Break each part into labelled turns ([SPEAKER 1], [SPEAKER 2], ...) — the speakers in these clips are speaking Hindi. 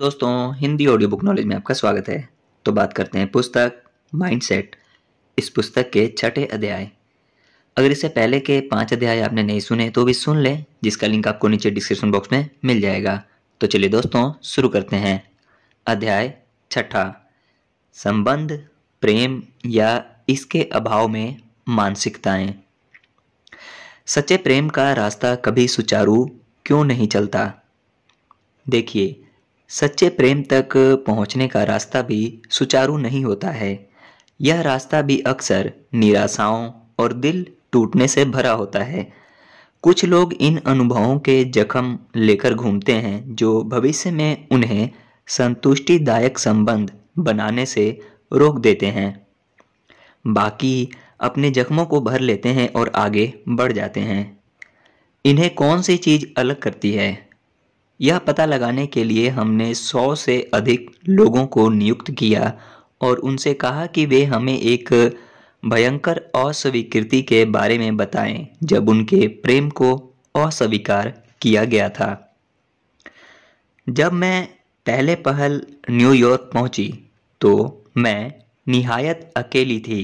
[SPEAKER 1] दोस्तों हिंदी ऑडियो बुक नॉलेज में आपका स्वागत है तो बात करते हैं पुस्तक माइंडसेट इस पुस्तक के छठे अध्याय अगर इससे पहले के पांच अध्याय आपने नहीं सुने तो भी सुन लें जिसका लिंक आपको नीचे डिस्क्रिप्शन बॉक्स में मिल जाएगा तो चलिए दोस्तों शुरू करते हैं अध्याय छठा संबंध प्रेम या इसके अभाव में मानसिकताएं सच्चे प्रेम का रास्ता कभी सुचारू क्यों नहीं चलता देखिए सच्चे प्रेम तक पहुंचने का रास्ता भी सुचारू नहीं होता है यह रास्ता भी अक्सर निराशाओं और दिल टूटने से भरा होता है कुछ लोग इन अनुभवों के जख्म लेकर घूमते हैं जो भविष्य में उन्हें संतुष्टिदायक संबंध बनाने से रोक देते हैं बाकी अपने जख्मों को भर लेते हैं और आगे बढ़ जाते हैं इन्हें कौन सी चीज़ अलग करती है यह पता लगाने के लिए हमने सौ से अधिक लोगों को नियुक्त किया और उनसे कहा कि वे हमें एक भयंकर अस्वीकृति के बारे में बताएं जब उनके प्रेम को अस्वीकार किया गया था जब मैं पहले पहल न्यूयॉर्क पहुंची तो मैं निहायत अकेली थी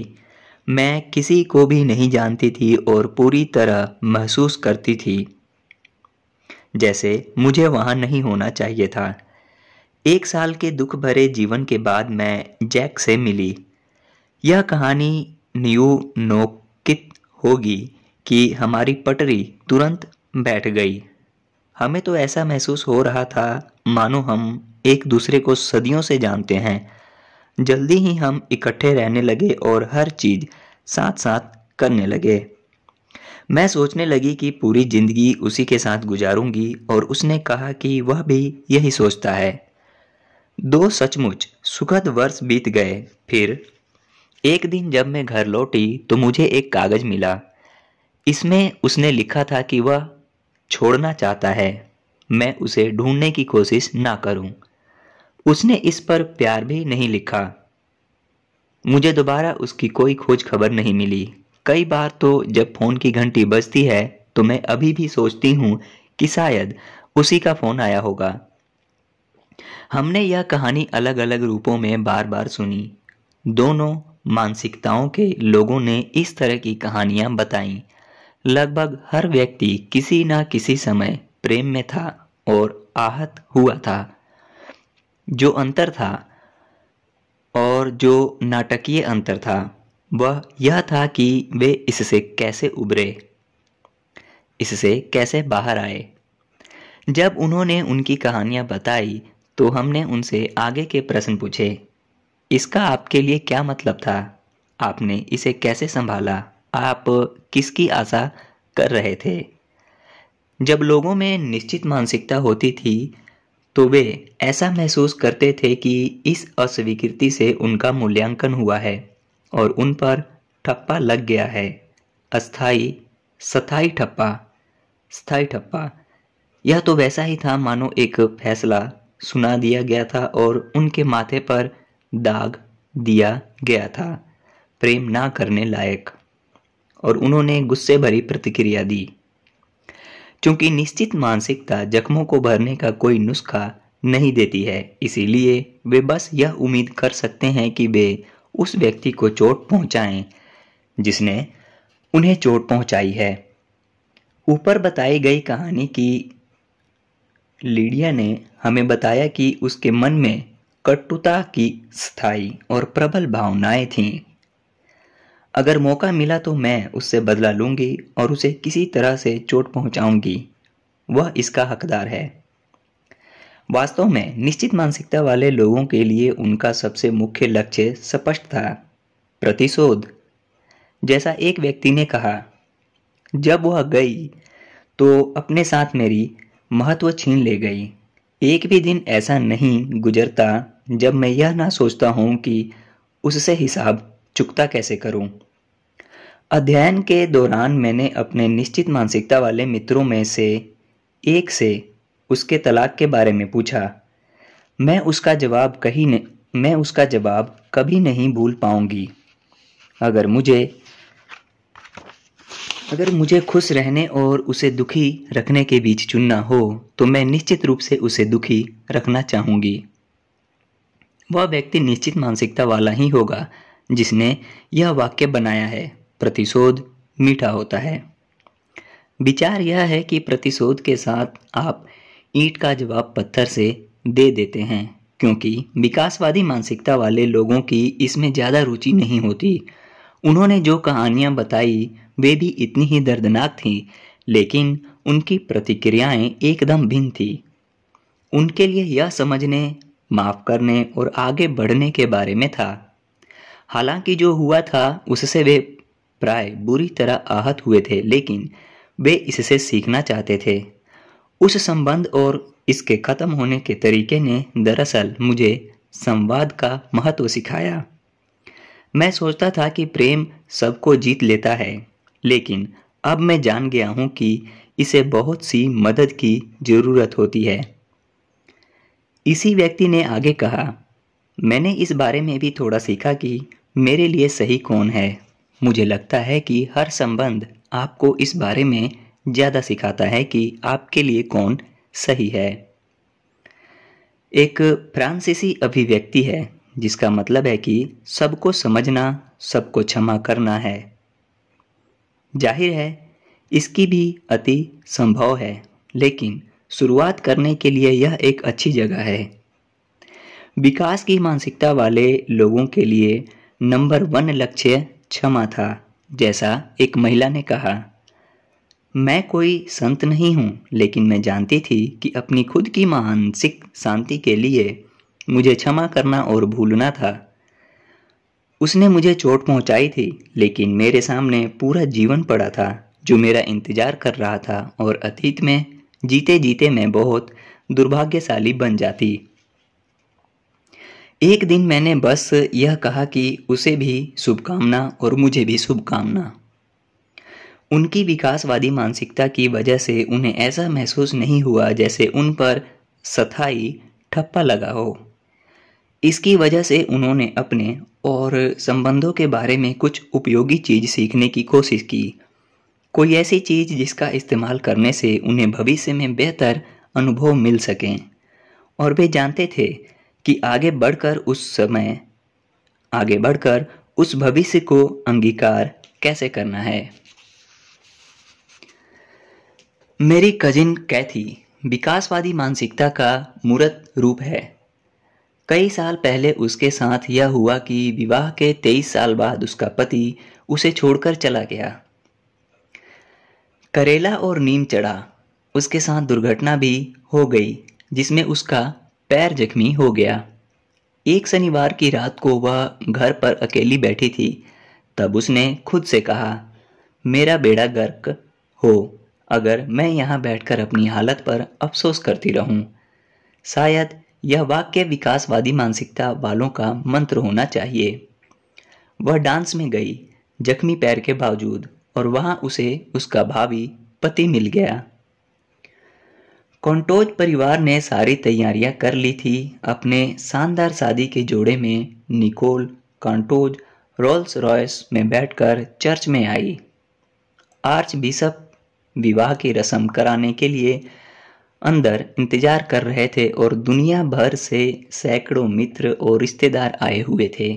[SPEAKER 1] मैं किसी को भी नहीं जानती थी और पूरी तरह महसूस करती थी जैसे मुझे वहाँ नहीं होना चाहिए था एक साल के दुख भरे जीवन के बाद मैं जैक से मिली यह कहानी न्यू नोकित होगी कि हमारी पटरी तुरंत बैठ गई हमें तो ऐसा महसूस हो रहा था मानो हम एक दूसरे को सदियों से जानते हैं जल्दी ही हम इकट्ठे रहने लगे और हर चीज़ साथ साथ करने लगे मैं सोचने लगी कि पूरी जिंदगी उसी के साथ गुजारूंगी और उसने कहा कि वह भी यही सोचता है दो सचमुच सुखद वर्ष बीत गए फिर एक दिन जब मैं घर लौटी तो मुझे एक कागज मिला इसमें उसने लिखा था कि वह छोड़ना चाहता है मैं उसे ढूंढने की कोशिश ना करूं। उसने इस पर प्यार भी नहीं लिखा मुझे दोबारा उसकी कोई खोज खबर नहीं मिली कई बार तो जब फ़ोन की घंटी बजती है तो मैं अभी भी सोचती हूँ कि शायद उसी का फ़ोन आया होगा हमने यह कहानी अलग अलग रूपों में बार बार सुनी दोनों मानसिकताओं के लोगों ने इस तरह की कहानियाँ बताई लगभग हर व्यक्ति किसी ना किसी समय प्रेम में था और आहत हुआ था जो अंतर था और जो नाटकीय अंतर था वह यह था कि वे इससे कैसे उभरे इससे कैसे बाहर आए जब उन्होंने उनकी कहानियां बताई तो हमने उनसे आगे के प्रश्न पूछे इसका आपके लिए क्या मतलब था आपने इसे कैसे संभाला आप किसकी आशा कर रहे थे जब लोगों में निश्चित मानसिकता होती थी तो वे ऐसा महसूस करते थे कि इस अस्वीकृति से उनका मूल्यांकन हुआ है और उन पर ठप्पा लग गया है अस्थाई स्थाई ठप्पा स्थाई ठप्पा यह तो वैसा ही था मानो एक फैसला सुना दिया गया था और उनके माथे पर दाग दिया गया था प्रेम ना करने लायक और उन्होंने गुस्से भरी प्रतिक्रिया दी क्योंकि निश्चित मानसिकता जख्मों को भरने का कोई नुस्खा नहीं देती है इसीलिए वे बस यह उम्मीद कर सकते हैं कि वे उस व्यक्ति को चोट पहुंचाएं जिसने उन्हें चोट पहुंचाई है ऊपर बताई गई कहानी की लीडिया ने हमें बताया कि उसके मन में कट्टुता की स्थायी और प्रबल भावनाएं थीं अगर मौका मिला तो मैं उससे बदला लूंगी और उसे किसी तरह से चोट पहुंचाऊंगी वह इसका हकदार है वास्तव में निश्चित मानसिकता वाले लोगों के लिए उनका सबसे मुख्य लक्ष्य स्पष्ट था प्रतिशोध जैसा एक व्यक्ति ने कहा जब वह गई तो अपने साथ मेरी महत्व छीन ले गई एक भी दिन ऐसा नहीं गुजरता जब मैं यह ना सोचता हूँ कि उससे हिसाब चुकता कैसे करूँ अध्ययन के दौरान मैंने अपने निश्चित मानसिकता वाले मित्रों में से एक से उसके तलाक के बारे में पूछा मैं उसका जवाब कहीं मैं उसका जवाब कभी नहीं भूल पाऊंगी अगर मुझे अगर मुझे खुश रहने और उसे दुखी रखने के बीच चुनना हो तो मैं निश्चित रूप से उसे दुखी रखना चाहूंगी वह व्यक्ति निश्चित मानसिकता वाला ही होगा जिसने यह वाक्य बनाया है प्रतिशोध मीठा होता है विचार यह है कि प्रतिशोध के साथ आप ईंट का जवाब पत्थर से दे देते हैं क्योंकि विकासवादी मानसिकता वाले लोगों की इसमें ज़्यादा रुचि नहीं होती उन्होंने जो कहानियाँ बताई वे भी इतनी ही दर्दनाक थीं लेकिन उनकी प्रतिक्रियाएं एकदम भिन्न थी उनके लिए यह समझने माफ़ करने और आगे बढ़ने के बारे में था हालांकि जो हुआ था उससे वे प्राय बुरी तरह आहत हुए थे लेकिन वे इससे सीखना चाहते थे उस संबंध और इसके ख़त्म होने के तरीके ने दरअसल मुझे संवाद का महत्व सिखाया मैं सोचता था कि प्रेम सबको जीत लेता है लेकिन अब मैं जान गया हूँ कि इसे बहुत सी मदद की ज़रूरत होती है इसी व्यक्ति ने आगे कहा मैंने इस बारे में भी थोड़ा सीखा कि मेरे लिए सही कौन है मुझे लगता है कि हर संबंध आपको इस बारे में ज़्यादा सिखाता है कि आपके लिए कौन सही है एक फ्रांसीसी अभिव्यक्ति है जिसका मतलब है कि सबको समझना सबको क्षमा करना है जाहिर है इसकी भी अति संभव है लेकिन शुरुआत करने के लिए यह एक अच्छी जगह है विकास की मानसिकता वाले लोगों के लिए नंबर वन लक्ष्य क्षमा था जैसा एक महिला ने कहा मैं कोई संत नहीं हूँ लेकिन मैं जानती थी कि अपनी खुद की मानसिक शांति के लिए मुझे क्षमा करना और भूलना था उसने मुझे चोट पहुँचाई थी लेकिन मेरे सामने पूरा जीवन पड़ा था जो मेरा इंतज़ार कर रहा था और अतीत में जीते जीते मैं बहुत दुर्भाग्यशाली बन जाती एक दिन मैंने बस यह कहा कि उसे भी शुभकामना और मुझे भी शुभकामना उनकी विकासवादी मानसिकता की वजह से उन्हें ऐसा महसूस नहीं हुआ जैसे उन पर सथाई ठप्पा लगा हो इसकी वजह से उन्होंने अपने और संबंधों के बारे में कुछ उपयोगी चीज़ सीखने की कोशिश की कोई ऐसी चीज़ जिसका इस्तेमाल करने से उन्हें भविष्य में बेहतर अनुभव मिल सकें और वे जानते थे कि आगे बढ़कर उस समय आगे बढ़कर उस भविष्य को अंगीकार कैसे करना है मेरी कजिन कैथी विकासवादी मानसिकता का मूर्त रूप है कई साल पहले उसके साथ यह हुआ कि विवाह के तेईस साल बाद उसका पति उसे छोड़कर चला गया करेला और नीम चढ़ा उसके साथ दुर्घटना भी हो गई जिसमें उसका पैर जख्मी हो गया एक शनिवार की रात को वह घर पर अकेली बैठी थी तब उसने खुद से कहा मेरा बेड़ा गर्क हो अगर मैं यहाँ बैठकर अपनी हालत पर अफसोस करती रहूँ शायद यह वाक्य विकासवादी मानसिकता वालों का मंत्र होना चाहिए वह डांस में गई जख्मी पैर के बावजूद और वहाँ उसे उसका भावी पति मिल गया कॉन्टोज परिवार ने सारी तैयारियां कर ली थी अपने शानदार शादी के जोड़े में निकोल कॉन्टोज रोल्स रॉयस में बैठकर चर्च में आई आर्च बिशप विवाह की रस्म कराने के लिए अंदर इंतजार कर रहे थे और दुनिया भर से सैकड़ों मित्र और रिश्तेदार आए हुए थे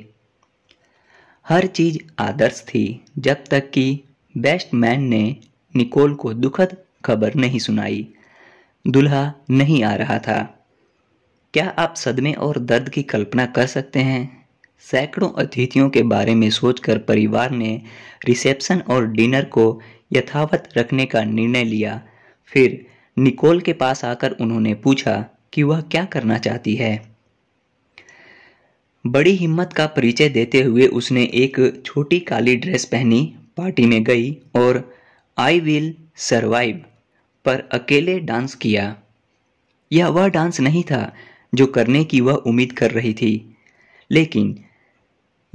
[SPEAKER 1] हर चीज आदर्श थी जब तक कि बेस्ट मैन ने निकोल को दुखद खबर नहीं सुनाई दुल्हा नहीं आ रहा था क्या आप सदमे और दर्द की कल्पना कर सकते हैं सैकड़ों अतिथियों के बारे में सोचकर परिवार ने रिसेप्शन और डिनर को यथावत रखने का निर्णय लिया फिर निकोल के पास आकर उन्होंने पूछा कि वह क्या करना चाहती है बड़ी हिम्मत का परिचय देते हुए उसने एक छोटी काली ड्रेस पहनी पार्टी में गई और आई विल सरवाइव पर अकेले डांस किया यह वह डांस नहीं था जो करने की वह उम्मीद कर रही थी लेकिन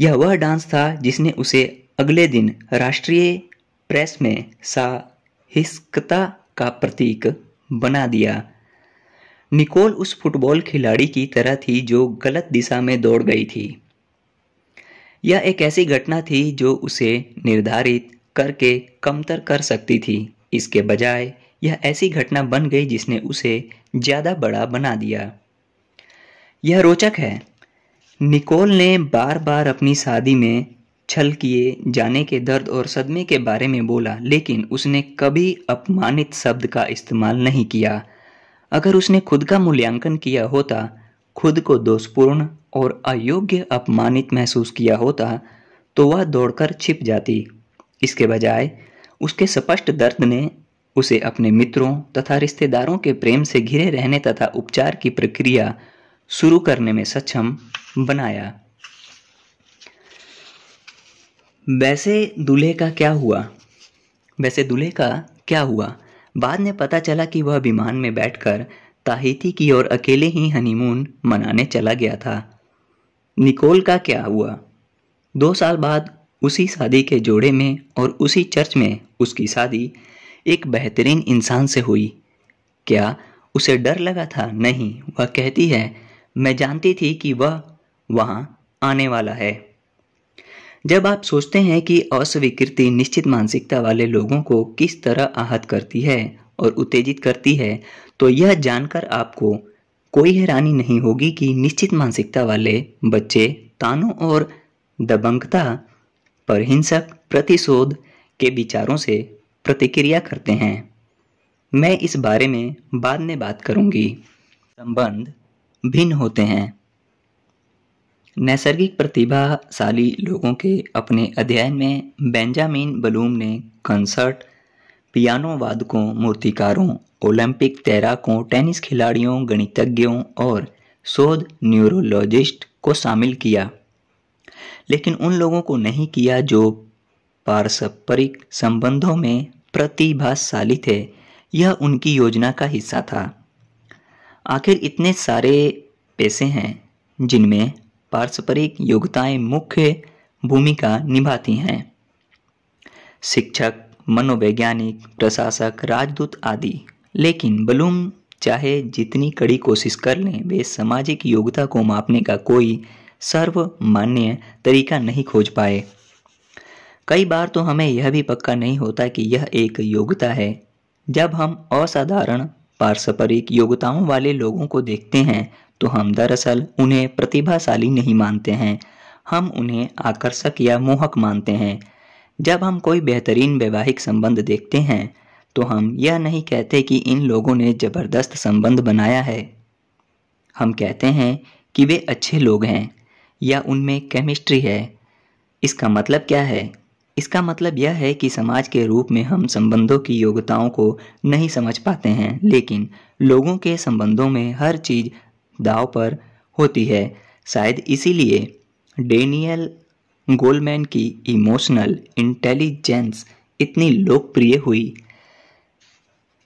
[SPEAKER 1] यह वह डांस था जिसने उसे अगले दिन राष्ट्रीय प्रेस में साहिस्कता का प्रतीक बना दिया निकोल उस फुटबॉल खिलाड़ी की तरह थी जो गलत दिशा में दौड़ गई थी यह एक ऐसी घटना थी जो उसे निर्धारित करके कमतर कर सकती थी इसके बजाय यह ऐसी घटना बन गई जिसने उसे ज़्यादा बड़ा बना दिया यह रोचक है निकोल ने बार बार अपनी शादी में छल किए जाने के दर्द और सदमे के बारे में बोला लेकिन उसने कभी अपमानित शब्द का इस्तेमाल नहीं किया अगर उसने खुद का मूल्यांकन किया होता खुद को दोषपूर्ण और अयोग्य अपमानित महसूस किया होता तो वह दौड़कर छिप जाती इसके बजाय उसके स्पष्ट दर्द ने उसे अपने मित्रों तथा रिश्तेदारों के प्रेम से घिरे रहने तथा उपचार की प्रक्रिया शुरू करने में सक्षम बनाया वैसे दूल्हे का क्या हुआ वैसे दूल्हे का क्या हुआ बाद में पता चला कि वह विमान में बैठकर ताहिती की ओर अकेले ही हनीमून मनाने चला गया था निकोल का क्या हुआ दो साल बाद उसी शादी के जोड़े में और उसी चर्च में उसकी शादी एक बेहतरीन इंसान से हुई क्या उसे डर लगा था नहीं वह कहती है मैं जानती थी कि वह वहाँ आने वाला है जब आप सोचते हैं कि अस्वीकृति निश्चित मानसिकता वाले लोगों को किस तरह आहत करती है और उत्तेजित करती है तो यह जानकर आपको कोई हैरानी नहीं होगी कि निश्चित मानसिकता वाले बच्चे तानों और दबंगता पर हिंसक प्रतिशोध के विचारों से प्रतिक्रिया करते हैं मैं इस बारे में बाद में बात करूंगी संबंध भिन्न होते हैं नैसर्गिक प्रतिभाशाली लोगों के अपने अध्ययन में बेंजामिन बलूम ने कंसर्ट पियानो वादकों मूर्तिकारों ओलंपिक तैराकों टेनिस खिलाड़ियों गणितज्ञों और शोध न्यूरोलॉजिस्ट को शामिल किया लेकिन उन लोगों को नहीं किया जो पारस्परिक संबंधों में प्रतिभाशाली थे यह उनकी योजना का हिस्सा था आखिर इतने सारे पैसे हैं जिनमें पारस्परिक योग्यताएं मुख्य भूमिका निभाती हैं शिक्षक मनोवैज्ञानिक प्रशासक राजदूत आदि लेकिन बलूम चाहे जितनी कड़ी कोशिश कर लें वे सामाजिक योग्यता को मापने का कोई सर्वमान्य तरीका नहीं खोज पाए कई बार तो हमें यह भी पक्का नहीं होता कि यह एक योग्यता है जब हम असाधारण पारस्परिक योग्यताओं वाले लोगों को देखते हैं तो हम दरअसल उन्हें प्रतिभाशाली नहीं मानते हैं हम उन्हें आकर्षक या मोहक मानते हैं जब हम कोई बेहतरीन वैवाहिक संबंध देखते हैं तो हम यह नहीं कहते कि इन लोगों ने ज़बरदस्त संबंध बनाया है हम कहते हैं कि वे अच्छे लोग हैं या उनमें केमिस्ट्री है इसका मतलब क्या है इसका मतलब यह है कि समाज के रूप में हम संबंधों की योग्यताओं को नहीं समझ पाते हैं लेकिन लोगों के संबंधों में हर चीज़ दाव पर होती है शायद इसीलिए डेनियल गोलमैन की इमोशनल इंटेलिजेंस इतनी लोकप्रिय हुई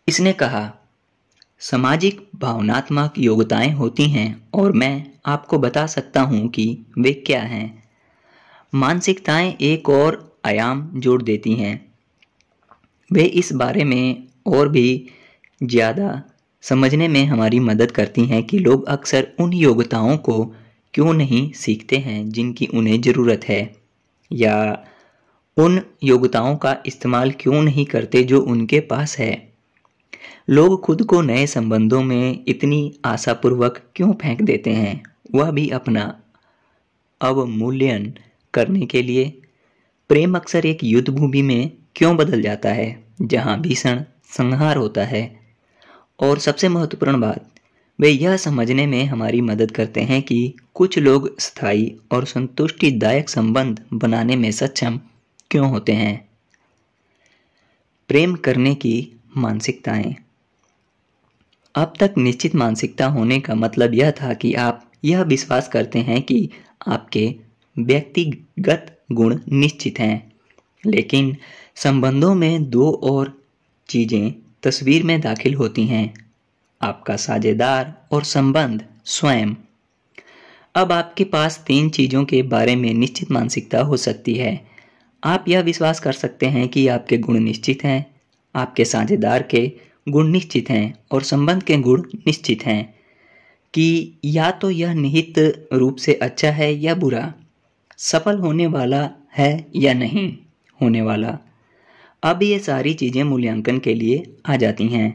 [SPEAKER 1] इसने कहा सामाजिक भावनात्मक योग्यताएं होती हैं और मैं आपको बता सकता हूं कि वे क्या हैं मानसिकताएं एक और आयाम जोड़ देती हैं वे इस बारे में और भी ज़्यादा समझने में हमारी मदद करती हैं कि लोग अक्सर उन योग्यताओं को क्यों नहीं सीखते हैं जिनकी उन्हें ज़रूरत है या उन योग्यताओं का इस्तेमाल क्यों नहीं करते जो उनके पास है लोग खुद को नए संबंधों में इतनी आशापूर्वक क्यों फेंक देते हैं वह भी अपना अवमूल्यन करने के लिए प्रेम अक्सर एक युद्ध भूमि में क्यों बदल जाता है जहाँ भीषण संहार होता है और सबसे महत्वपूर्ण बात वे यह समझने में हमारी मदद करते हैं कि कुछ लोग स्थायी और संतुष्टिदायक संबंध बनाने में सक्षम क्यों होते हैं प्रेम करने की मानसिकताएं अब तक निश्चित मानसिकता होने का मतलब यह था कि आप यह विश्वास करते हैं कि आपके व्यक्तिगत गुण निश्चित हैं लेकिन संबंधों में दो और चीज़ें तस्वीर में दाखिल होती हैं आपका साझेदार और संबंध स्वयं अब आपके पास तीन चीज़ों के बारे में निश्चित मानसिकता हो सकती है आप यह विश्वास कर सकते हैं कि आपके गुण निश्चित हैं आपके साझेदार के गुण निश्चित हैं और संबंध के गुण निश्चित हैं कि या तो यह निहित रूप से अच्छा है या बुरा सफल होने वाला है या नहीं होने वाला अब ये सारी चीज़ें मूल्यांकन के लिए आ जाती हैं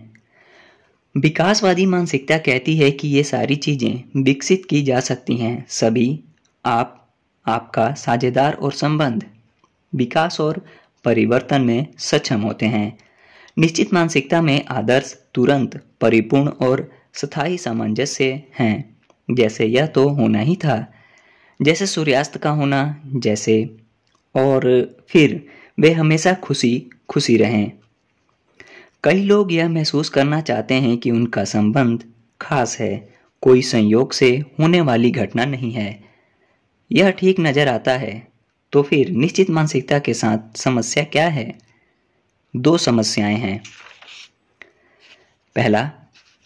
[SPEAKER 1] विकासवादी मानसिकता कहती है कि ये सारी चीज़ें विकसित की जा सकती हैं सभी आप आपका साझेदार और संबंध विकास और परिवर्तन में सक्षम होते हैं निश्चित मानसिकता में आदर्श तुरंत परिपूर्ण और स्थायी सामंजस्य हैं जैसे यह तो होना ही था जैसे सूर्यास्त का होना जैसे और फिर वे हमेशा खुशी खुशी रहें कई लोग यह महसूस करना चाहते हैं कि उनका संबंध खास है कोई संयोग से होने वाली घटना नहीं है यह ठीक नज़र आता है तो फिर निश्चित मानसिकता के साथ समस्या क्या है दो समस्याएं हैं पहला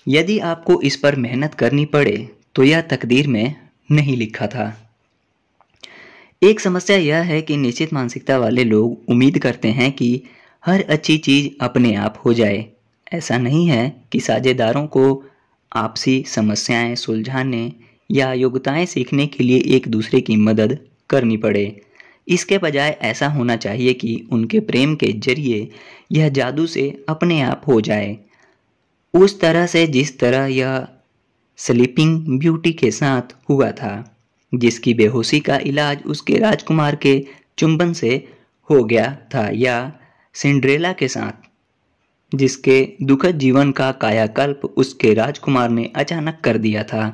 [SPEAKER 1] यदि आपको इस पर मेहनत करनी पड़े तो यह तकदीर में नहीं लिखा था एक समस्या यह है कि निश्चित मानसिकता वाले लोग उम्मीद करते हैं कि हर अच्छी चीज अपने आप हो जाए ऐसा नहीं है कि साझेदारों को आपसी समस्याएं सुलझाने या योग्यताएं सीखने के लिए एक दूसरे की मदद करनी पड़े इसके बजाय ऐसा होना चाहिए कि उनके प्रेम के जरिए यह जादू से अपने आप हो जाए उस तरह से जिस तरह यह स्लीपिंग ब्यूटी के साथ हुआ था जिसकी बेहोशी का इलाज उसके राजकुमार के चुंबन से हो गया था या सिंड्रेला के साथ जिसके दुखद जीवन का कायाकल्प उसके राजकुमार ने अचानक कर दिया था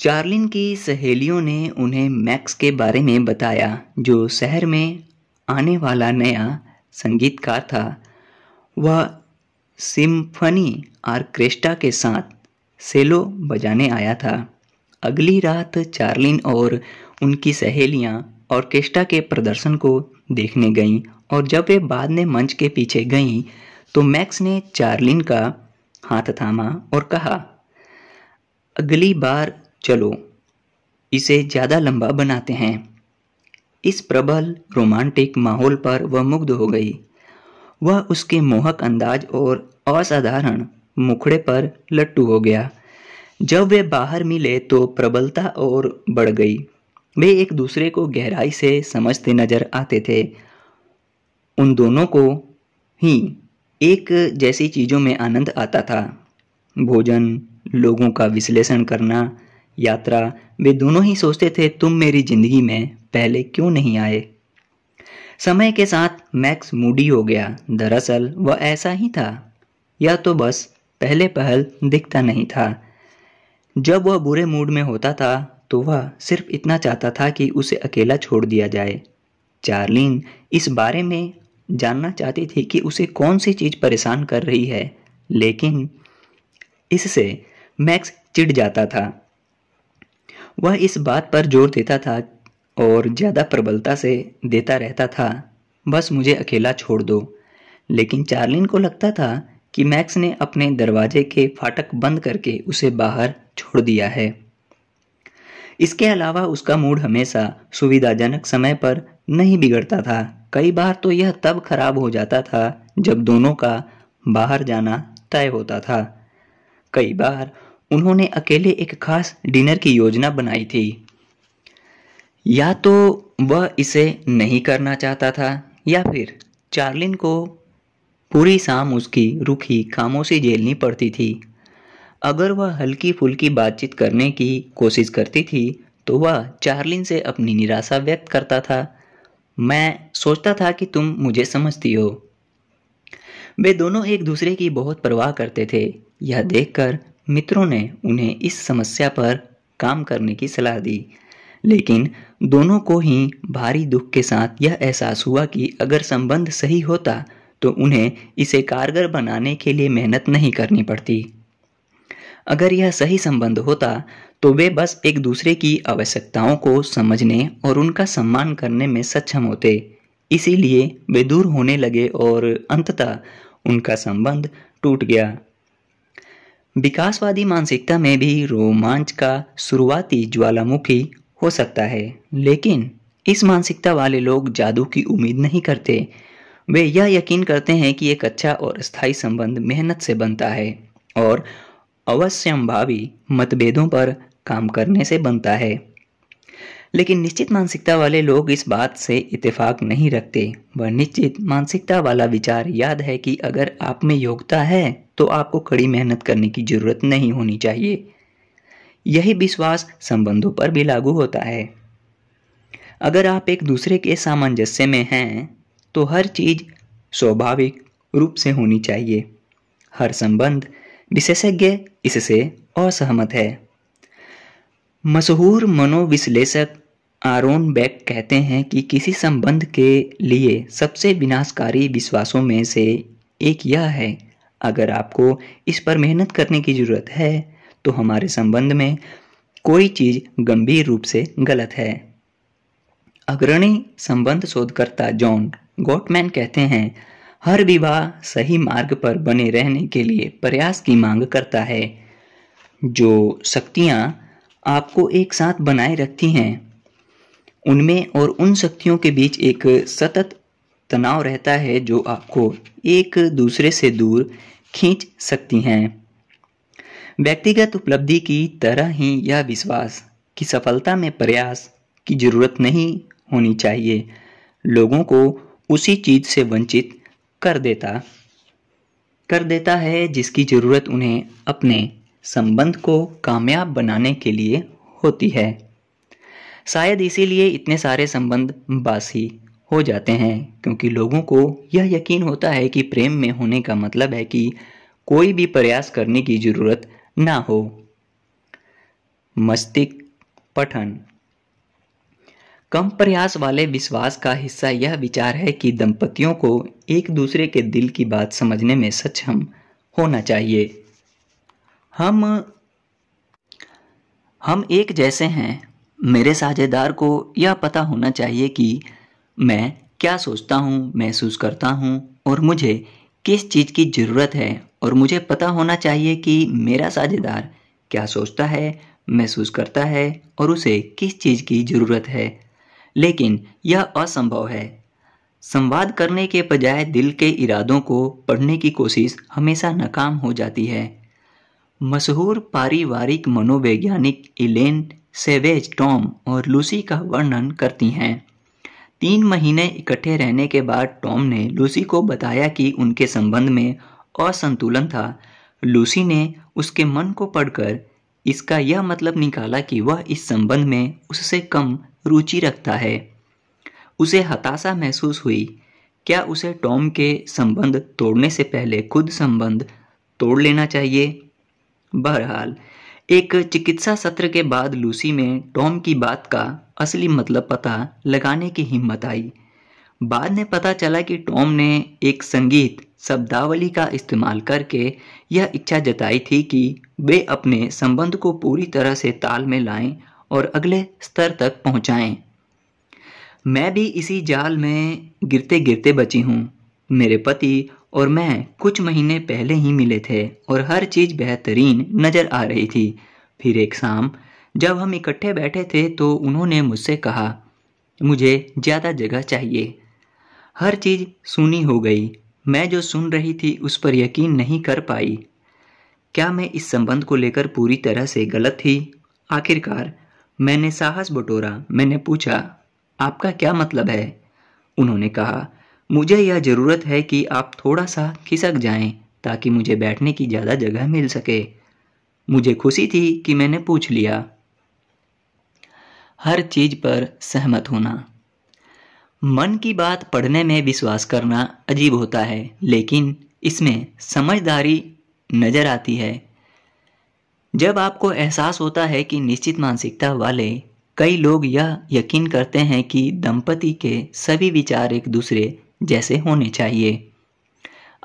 [SPEAKER 1] चार्लिन की सहेलियों ने उन्हें मैक्स के बारे में बताया जो शहर में आने वाला नया संगीतकार था वह सिम्फनी आर्केस्ट्रा के साथ सेलो बजाने आया था अगली रात चार्लिन और उनकी सहेलियां ऑर्केस्ट्रा के प्रदर्शन को देखने गईं और जब वे बाद में मंच के पीछे गईं तो मैक्स ने चार्लिन का हाथ थामा और कहा अगली बार चलो इसे ज़्यादा लंबा बनाते हैं इस प्रबल रोमांटिक माहौल पर वह मुग्ध हो गई वह उसके मोहक अंदाज और असाधारण मुखड़े पर लट्टू हो गया जब वे बाहर मिले तो प्रबलता और बढ़ गई वे एक दूसरे को गहराई से समझते नजर आते थे उन दोनों को ही एक जैसी चीज़ों में आनंद आता था भोजन लोगों का विश्लेषण करना यात्रा वे दोनों ही सोचते थे तुम मेरी ज़िंदगी में पहले क्यों नहीं आए समय के साथ मैक्स मूडी हो गया दरअसल वह ऐसा ही था या तो बस पहले पहल दिखता नहीं था जब वह बुरे मूड में होता था तो वह सिर्फ इतना चाहता था कि उसे अकेला छोड़ दिया जाए चार्लिन इस बारे में जानना चाहती थी कि उसे कौन सी चीज़ परेशान कर रही है लेकिन इससे मैक्स चिढ़ जाता था वह इस बात पर जोर देता था और ज़्यादा प्रबलता से देता रहता था बस मुझे अकेला छोड़ दो लेकिन चार्लिन को लगता था कि मैक्स ने अपने दरवाजे के फाटक बंद करके उसे बाहर छोड़ दिया है इसके अलावा उसका मूड हमेशा सुविधाजनक समय पर नहीं बिगड़ता था कई बार तो यह तब खराब हो जाता था जब दोनों का बाहर जाना तय होता था कई बार उन्होंने अकेले एक खास डिनर की योजना बनाई थी या तो वह इसे नहीं करना चाहता था या फिर चार्लिन को पूरी शाम उसकी रुखी खामोशी झेलनी पड़ती थी अगर वह हल्की फुल्की बातचीत करने की कोशिश करती थी तो वह चार्लिन से अपनी निराशा व्यक्त करता था मैं सोचता था कि तुम मुझे समझती हो वे दोनों एक दूसरे की बहुत परवाह करते थे यह देखकर मित्रों ने उन्हें इस समस्या पर काम करने की सलाह दी लेकिन दोनों को ही भारी दुख के साथ यह एहसास हुआ कि अगर संबंध सही होता तो उन्हें इसे कारगर बनाने के लिए मेहनत नहीं करनी पड़ती अगर यह सही संबंध होता तो वे बस एक दूसरे की आवश्यकताओं को समझने और उनका सम्मान करने में सक्षम होते इसीलिए वे दूर होने लगे और अंततः उनका संबंध टूट गया विकासवादी मानसिकता में भी रोमांच का शुरुआती ज्वालामुखी हो सकता है लेकिन इस मानसिकता वाले लोग जादू की उम्मीद नहीं करते वे यह यकीन करते हैं कि एक अच्छा और स्थायी संबंध मेहनत से बनता है और अवश्यंभावी मतभेदों पर काम करने से बनता है लेकिन निश्चित मानसिकता वाले लोग इस बात से इतफाक नहीं रखते वह निश्चित मानसिकता वाला विचार याद है कि अगर आप में योग्यता है तो आपको कड़ी मेहनत करने की जरूरत नहीं होनी चाहिए यही विश्वास संबंधों पर भी लागू होता है अगर आप एक दूसरे के सामंजस्य में हैं तो हर चीज स्वाभाविक रूप से होनी चाहिए हर संबंध विशेषज्ञ इससे असहमत है मशहूर मनोविश्लेषक आरोन बेक कहते हैं कि किसी संबंध के लिए सबसे विनाशकारी विश्वासों में से एक यह है अगर आपको इस पर मेहनत करने की ज़रूरत है तो हमारे संबंध में कोई चीज़ गंभीर रूप से गलत है अग्रणी संबंध शोधकर्ता जॉन गोटमैन कहते हैं हर विवाह सही मार्ग पर बने रहने के लिए प्रयास की मांग करता है जो शक्तियाँ आपको एक साथ बनाए रखती हैं उनमें और उन शक्तियों के बीच एक सतत तनाव रहता है जो आपको एक दूसरे से दूर खींच सकती हैं व्यक्तिगत उपलब्धि की तरह ही यह विश्वास कि सफलता में प्रयास की जरूरत नहीं होनी चाहिए लोगों को उसी चीज से वंचित कर देता कर देता है जिसकी ज़रूरत उन्हें अपने संबंध को कामयाब बनाने के लिए होती है शायद इसीलिए इतने सारे संबंध बासी हो जाते हैं क्योंकि लोगों को यह यकीन होता है कि प्रेम में होने का मतलब है कि कोई भी प्रयास करने की ज़रूरत ना हो मस्तिष्क पठन कम प्रयास वाले विश्वास का हिस्सा यह विचार है कि दंपतियों को एक दूसरे के दिल की बात समझने में सक्षम होना चाहिए हम हम एक जैसे हैं मेरे साझेदार को यह पता होना चाहिए कि मैं क्या सोचता हूँ महसूस करता हूँ और मुझे किस चीज़ की ज़रूरत है और मुझे पता होना चाहिए कि मेरा साझेदार क्या सोचता है महसूस करता है और उसे किस चीज़ की ज़रूरत है लेकिन यह असंभव है संवाद करने के बजाय दिल के इरादों को पढ़ने की कोशिश हमेशा नाकाम हो जाती है मशहूर पारिवारिक मनोवैज्ञानिक इलेन सेवेज टॉम और लूसी का वर्णन करती हैं तीन महीने इकट्ठे रहने के बाद टॉम ने लूसी को बताया कि उनके संबंध में असंतुलन था लूसी ने उसके मन को पढ़कर इसका यह मतलब निकाला कि वह इस संबंध में उससे कम रुचि रखता है उसे हताशा महसूस हुई क्या उसे टॉम के संबंध तोड़ने से पहले खुद संबंध तोड़ लेना चाहिए बहरहाल एक चिकित्सा सत्र के बाद लूसी में टॉम की बात का असली मतलब पता लगाने की हिम्मत आई बाद में पता चला कि टॉम ने एक संगीत शब्दावली का इस्तेमाल करके यह इच्छा जताई थी कि वे अपने संबंध को पूरी तरह से ताल में लाएं और अगले स्तर तक पहुंचाएं। मैं भी इसी जाल में गिरते गिरते बची हूँ मेरे पति और मैं कुछ महीने पहले ही मिले थे और हर चीज़ बेहतरीन नज़र आ रही थी फिर एक शाम जब हम इकट्ठे बैठे थे तो उन्होंने मुझसे कहा मुझे ज़्यादा जगह चाहिए हर चीज़ सुनी हो गई मैं जो सुन रही थी उस पर यकीन नहीं कर पाई क्या मैं इस संबंध को लेकर पूरी तरह से गलत थी आखिरकार मैंने साहस बटोरा मैंने पूछा आपका क्या मतलब है उन्होंने कहा मुझे यह ज़रूरत है कि आप थोड़ा सा खिसक जाएं ताकि मुझे बैठने की ज़्यादा जगह मिल सके मुझे खुशी थी कि मैंने पूछ लिया हर चीज़ पर सहमत होना मन की बात पढ़ने में विश्वास करना अजीब होता है लेकिन इसमें समझदारी नज़र आती है जब आपको एहसास होता है कि निश्चित मानसिकता वाले कई लोग यह यकीन करते हैं कि दंपति के सभी विचार एक दूसरे जैसे होने चाहिए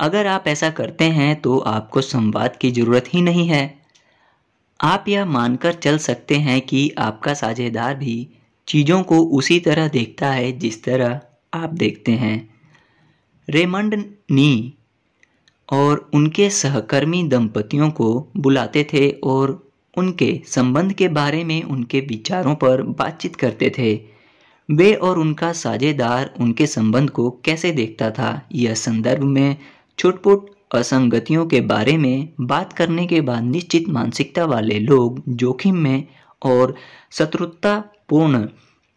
[SPEAKER 1] अगर आप ऐसा करते हैं तो आपको संवाद की ज़रूरत ही नहीं है आप यह मानकर चल सकते हैं कि आपका साझेदार भी चीज़ों को उसी तरह देखता है जिस तरह आप देखते हैं रेमंड नी और उनके सहकर्मी दंपतियों को बुलाते थे और उनके संबंध के बारे में उनके विचारों पर बातचीत करते थे वे और उनका साझेदार उनके संबंध को कैसे देखता था यह संदर्भ में छुटपुट असंगतियों के बारे में बात करने के बाद निश्चित मानसिकता वाले लोग जोखिम में और शत्रुतापूर्ण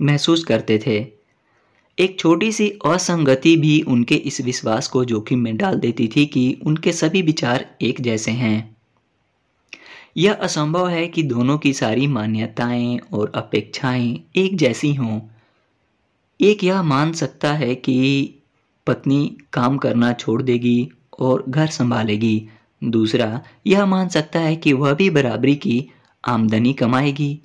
[SPEAKER 1] महसूस करते थे एक छोटी सी असंगति भी उनके इस विश्वास को जोखिम में डाल देती थी कि उनके सभी विचार एक जैसे हैं यह असंभव है कि दोनों की सारी मान्यताएं और अपेक्षाएं एक जैसी हों एक यह मान सकता है कि पत्नी काम करना छोड़ देगी और घर संभालेगी दूसरा यह मान सकता है कि वह भी बराबरी की आमदनी कमाएगी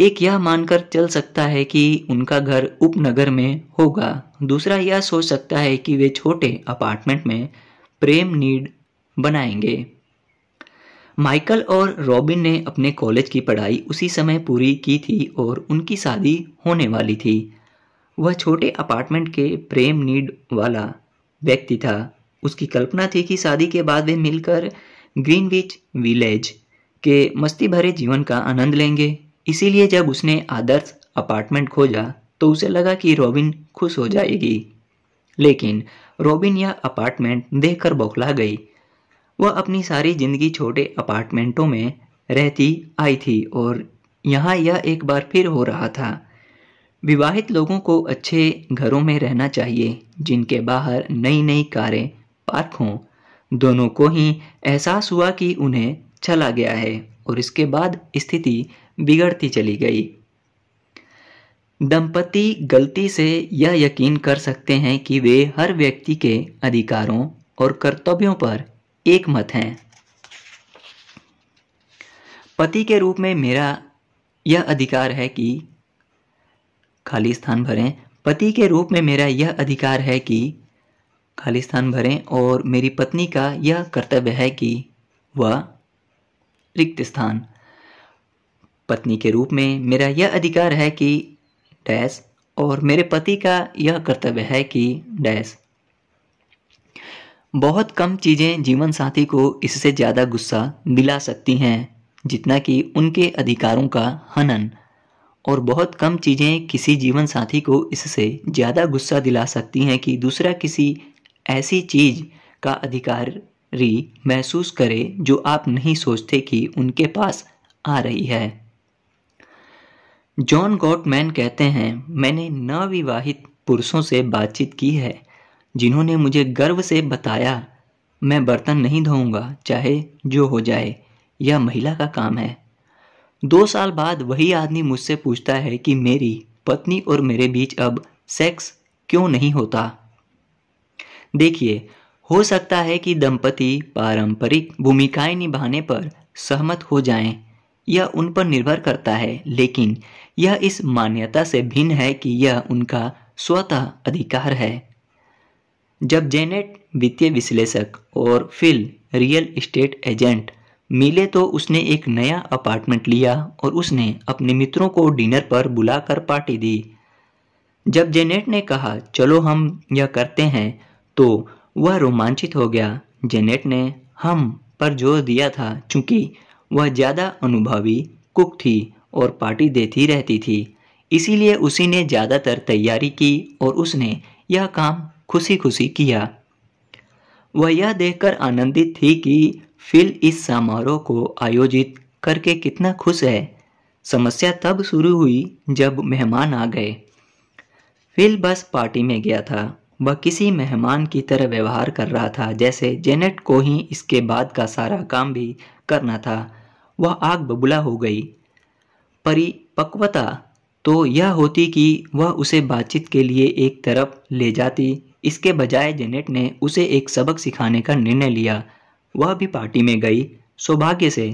[SPEAKER 1] एक यह मानकर चल सकता है कि उनका घर उपनगर में होगा दूसरा यह सोच सकता है कि वे छोटे अपार्टमेंट में प्रेम नीड बनाएंगे माइकल और रॉबिन ने अपने कॉलेज की पढ़ाई उसी समय पूरी की थी और उनकी शादी होने वाली थी वह छोटे अपार्टमेंट के प्रेम नीड वाला व्यक्ति था उसकी कल्पना थी कि शादी के बाद वे मिलकर ग्रीनविच विलेज के मस्ती भरे जीवन का आनंद लेंगे इसीलिए जब उसने आदर्श अपार्टमेंट खोजा तो उसे लगा कि रॉबिन खुश हो जाएगी लेकिन रॉबिन यह अपार्टमेंट देखकर बौखला गई वह अपनी सारी ज़िंदगी छोटे अपार्टमेंटों में रहती आई थी और यहाँ यह एक बार फिर हो रहा था विवाहित लोगों को अच्छे घरों में रहना चाहिए जिनके बाहर नई नई कारें पार्क हों दोनों को ही एहसास हुआ कि उन्हें चला गया है और इसके बाद स्थिति बिगड़ती चली गई दंपति गलती से यह यकीन कर सकते हैं कि वे हर व्यक्ति के अधिकारों और कर्तव्यों पर एक मत हैं पति के रूप में मेरा यह अधिकार है कि खाली स्थान भरें पति के रूप में मेरा यह अधिकार है कि खाली स्थान भरें और मेरी पत्नी का यह कर्तव्य है कि वह रिक्त स्थान पत्नी के रूप में मेरा यह अधिकार है कि डैश और मेरे पति का यह कर्तव्य है कि डैश बहुत कम चीज़ें जीवन साथी को इससे ज़्यादा गुस्सा दिला सकती हैं जितना कि उनके अधिकारों का हनन और बहुत कम चीज़ें किसी जीवन साथी को इससे ज़्यादा गुस्सा दिला सकती हैं कि दूसरा किसी ऐसी चीज़ का अधिकारी महसूस करे जो आप नहीं सोचते कि उनके पास आ रही है जॉन गॉटमैन कहते हैं मैंने नविवाहित पुरुषों से बातचीत की है जिन्होंने मुझे गर्व से बताया मैं बर्तन नहीं धोऊंगा चाहे जो हो जाए यह महिला का काम है दो साल बाद वही आदमी मुझसे पूछता है कि मेरी पत्नी और मेरे बीच अब सेक्स क्यों नहीं होता देखिए हो सकता है कि दंपति पारंपरिक भूमिकाएं निभाने पर सहमत हो जाएं, यह उन पर निर्भर करता है लेकिन यह इस मान्यता से भिन्न है कि यह उनका स्वतः अधिकार है जब जेनेट वित्तीय विश्लेषक और फिल रियल इस्टेट एजेंट मिले तो उसने एक नया अपार्टमेंट लिया और उसने अपने मित्रों को डिनर पर बुलाकर पार्टी दी जब जेनेट ने कहा चलो हम यह करते हैं तो वह रोमांचित हो गया जेनेट ने हम पर जोर दिया था चूंकि वह ज़्यादा अनुभवी कुक थी और पार्टी देती रहती थी इसीलिए उसी ने ज़्यादातर तैयारी की और उसने यह काम खुशी खुशी किया वह यह देखकर आनंदित थी कि फिल इस समारोह को आयोजित करके कितना खुश है समस्या तब शुरू हुई जब मेहमान आ गए फिल बस पार्टी में गया था वह किसी मेहमान की तरह व्यवहार कर रहा था जैसे जेनेट को ही इसके बाद का सारा काम भी करना था वह आग बबूला हो गई परिपक्वता तो यह होती कि वह उसे बातचीत के लिए एक तरफ ले जाती इसके बजाय जेनेट ने उसे एक सबक सिखाने का निर्णय लिया वह भी पार्टी में गई सौभाग्य से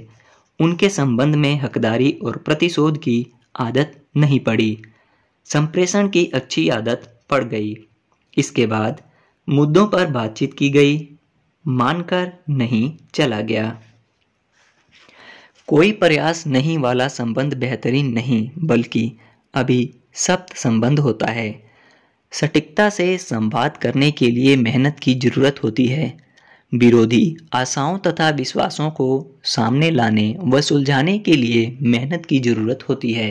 [SPEAKER 1] उनके संबंध में हकदारी और प्रतिशोध की आदत नहीं पड़ी संप्रेषण की अच्छी आदत पड़ गई इसके बाद मुद्दों पर बातचीत की गई मानकर नहीं चला गया कोई प्रयास नहीं वाला संबंध बेहतरीन नहीं बल्कि अभी सप्त संबंध होता है सटीकता से संवाद करने के लिए मेहनत की जरूरत होती है विरोधी आशाओं तथा विश्वासों को सामने लाने व सुलझाने के लिए मेहनत की जरूरत होती है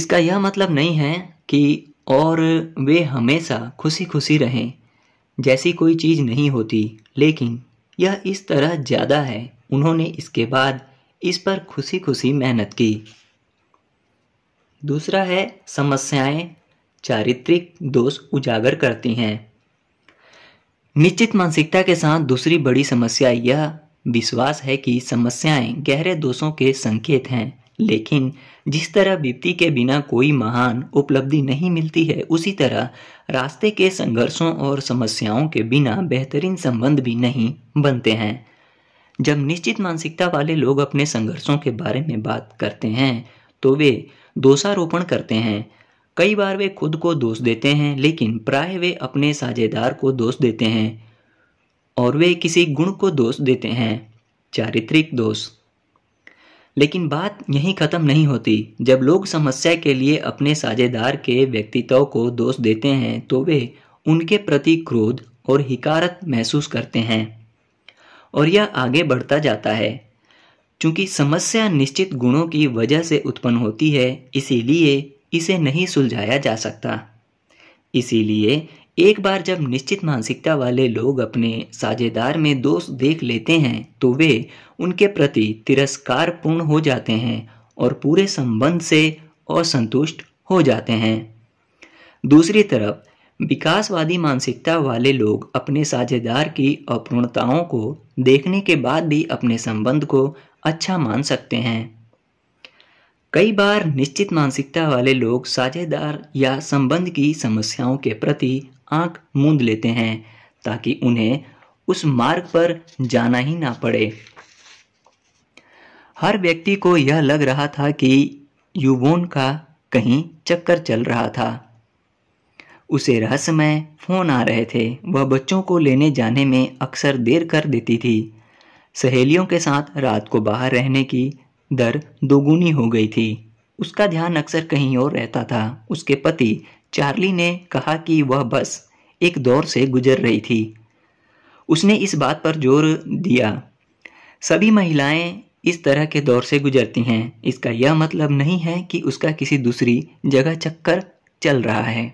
[SPEAKER 1] इसका यह मतलब नहीं है कि और वे हमेशा खुशी खुशी रहें जैसी कोई चीज़ नहीं होती लेकिन यह इस तरह ज़्यादा है उन्होंने इसके बाद इस पर खुशी खुशी मेहनत की दूसरा है समस्याएं चारित्रिक दोष उजागर करती हैं निश्चित मानसिकता के साथ दूसरी बड़ी समस्या यह विश्वास है कि समस्याएं गहरे दोषों के संकेत हैं लेकिन जिस तरह विपत्ति के बिना कोई महान उपलब्धि नहीं मिलती है उसी तरह रास्ते के संघर्षों और समस्याओं के बिना बेहतरीन संबंध भी नहीं बनते हैं जब निश्चित मानसिकता वाले लोग अपने संघर्षों के बारे में बात करते हैं तो वे दोषारोपण करते हैं कई बार वे खुद को दोष देते हैं लेकिन प्राय वे अपने साझेदार को दोष देते हैं और वे किसी गुण को दोष देते हैं चारित्रिक दोष लेकिन बात यहीं ख़त्म नहीं होती जब लोग समस्या के लिए अपने साझेदार के व्यक्तित्व को दोष देते हैं तो वे उनके प्रति क्रोध और हिकारत महसूस करते हैं और यह आगे बढ़ता जाता है चूंकि समस्या निश्चित गुणों की वजह से उत्पन्न होती है इसीलिए इसे नहीं सुलझाया जा सकता इसीलिए एक बार जब निश्चित मानसिकता वाले लोग अपने साझेदार में दोष देख लेते हैं तो वे उनके प्रति तिरस्कार पूर्ण हो जाते हैं और पूरे संबंध से असंतुष्ट हो जाते हैं दूसरी तरफ विकासवादी मानसिकता वाले लोग अपने साझेदार की अपूर्णताओं को देखने के बाद भी अपने संबंध को अच्छा मान सकते हैं कई बार निश्चित मानसिकता वाले लोग साझेदार या संबंध की समस्याओं के प्रति आंख मूंद लेते हैं ताकि उन्हें उस मार्ग पर जाना ही ना पड़े हर व्यक्ति को यह लग रहा था कि युवोन का कहीं चक्कर चल रहा था उसे रहस्यमय फोन आ रहे थे वह बच्चों को लेने जाने में अक्सर देर कर देती थी सहेलियों के साथ रात को बाहर रहने की दर दोगुनी हो गई थी उसका ध्यान अक्सर कहीं और रहता था उसके पति चार्ली ने कहा कि वह बस एक दौर से गुजर रही थी उसने इस बात पर जोर दिया सभी महिलाएं इस तरह के दौर से गुजरती हैं इसका यह मतलब नहीं है कि उसका किसी दूसरी जगह चक्कर चल रहा है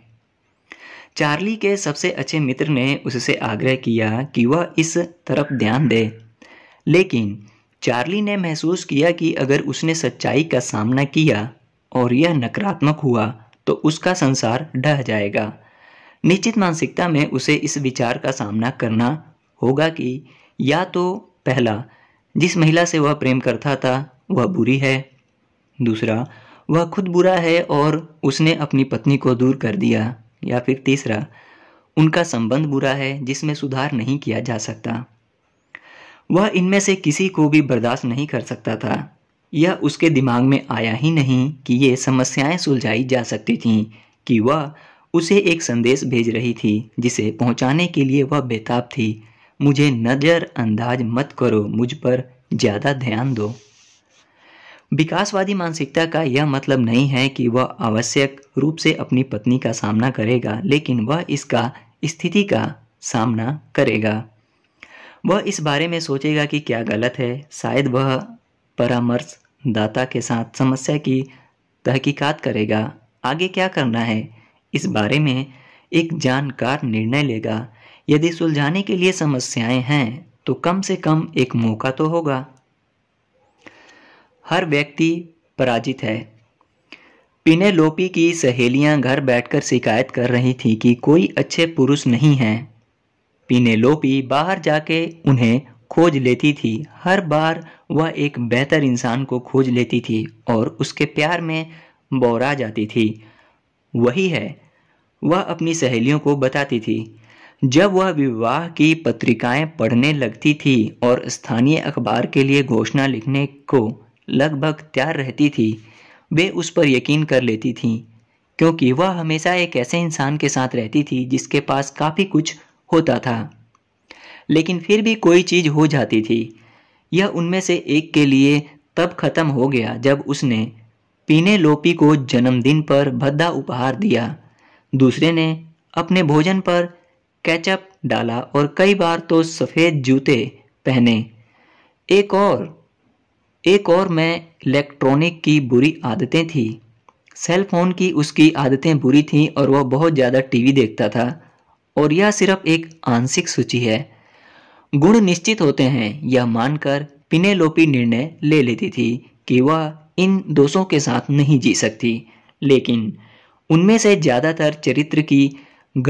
[SPEAKER 1] चार्ली के सबसे अच्छे मित्र ने उससे आग्रह किया कि वह इस तरफ ध्यान दे लेकिन चार्ली ने महसूस किया कि अगर उसने सच्चाई का सामना किया और यह नकारात्मक हुआ तो उसका संसार ढह जाएगा निश्चित मानसिकता में उसे इस विचार का सामना करना होगा कि या तो पहला जिस महिला से वह प्रेम करता था वह बुरी है दूसरा वह खुद बुरा है और उसने अपनी पत्नी को दूर कर दिया या फिर तीसरा उनका संबंध बुरा है जिसमें सुधार नहीं किया जा सकता वह इनमें से किसी को भी बर्दाश्त नहीं कर सकता था यह उसके दिमाग में आया ही नहीं कि ये समस्याएं सुलझाई जा सकती थीं कि वह उसे एक संदेश भेज रही थी जिसे पहुंचाने के लिए वह बेताब थी मुझे नज़रअंदाज मत करो मुझ पर ज़्यादा ध्यान दो विकासवादी मानसिकता का यह मतलब नहीं है कि वह आवश्यक रूप से अपनी पत्नी का सामना करेगा लेकिन वह इसका स्थिति का सामना करेगा वह इस बारे में सोचेगा कि क्या गलत है शायद वह परामर्शदाता के साथ समस्या की तहकीकात करेगा आगे क्या करना है इस बारे में एक जानकार निर्णय लेगा यदि सुलझाने के लिए समस्याएं हैं तो कम से कम एक मौका तो होगा हर व्यक्ति पराजित है पिनेलोपी की सहेलियां घर बैठकर शिकायत कर रही थी कि कोई अच्छे पुरुष नहीं हैं पिनेलोपी बाहर जाके उन्हें खोज लेती थी हर बार वह एक बेहतर इंसान को खोज लेती थी और उसके प्यार में बौरा जाती थी वही है वह अपनी सहेलियों को बताती थी जब वह विवाह की पत्रिकाएं पढ़ने लगती थी और स्थानीय अखबार के लिए घोषणा लिखने को लगभग तैयार रहती थी वे उस पर यकीन कर लेती थी क्योंकि वह हमेशा एक ऐसे इंसान के साथ रहती थी जिसके पास काफ़ी कुछ होता था लेकिन फिर भी कोई चीज़ हो जाती थी यह उनमें से एक के लिए तब खत्म हो गया जब उसने पीने लोपी को जन्मदिन पर भद्दा उपहार दिया दूसरे ने अपने भोजन पर कैचअप डाला और कई बार तो सफ़ेद जूते पहने एक और एक और मैं इलेक्ट्रॉनिक की बुरी आदतें थी सेल फोन की उसकी आदतें बुरी थीं और वह बहुत ज़्यादा टीवी देखता था और यह सिर्फ एक आंशिक सूची है गुण निश्चित होते हैं यह मानकर पिनेलोपी निर्णय ले लेती थी कि वह इन दोषों के साथ नहीं जी सकती लेकिन उनमें से ज़्यादातर चरित्र की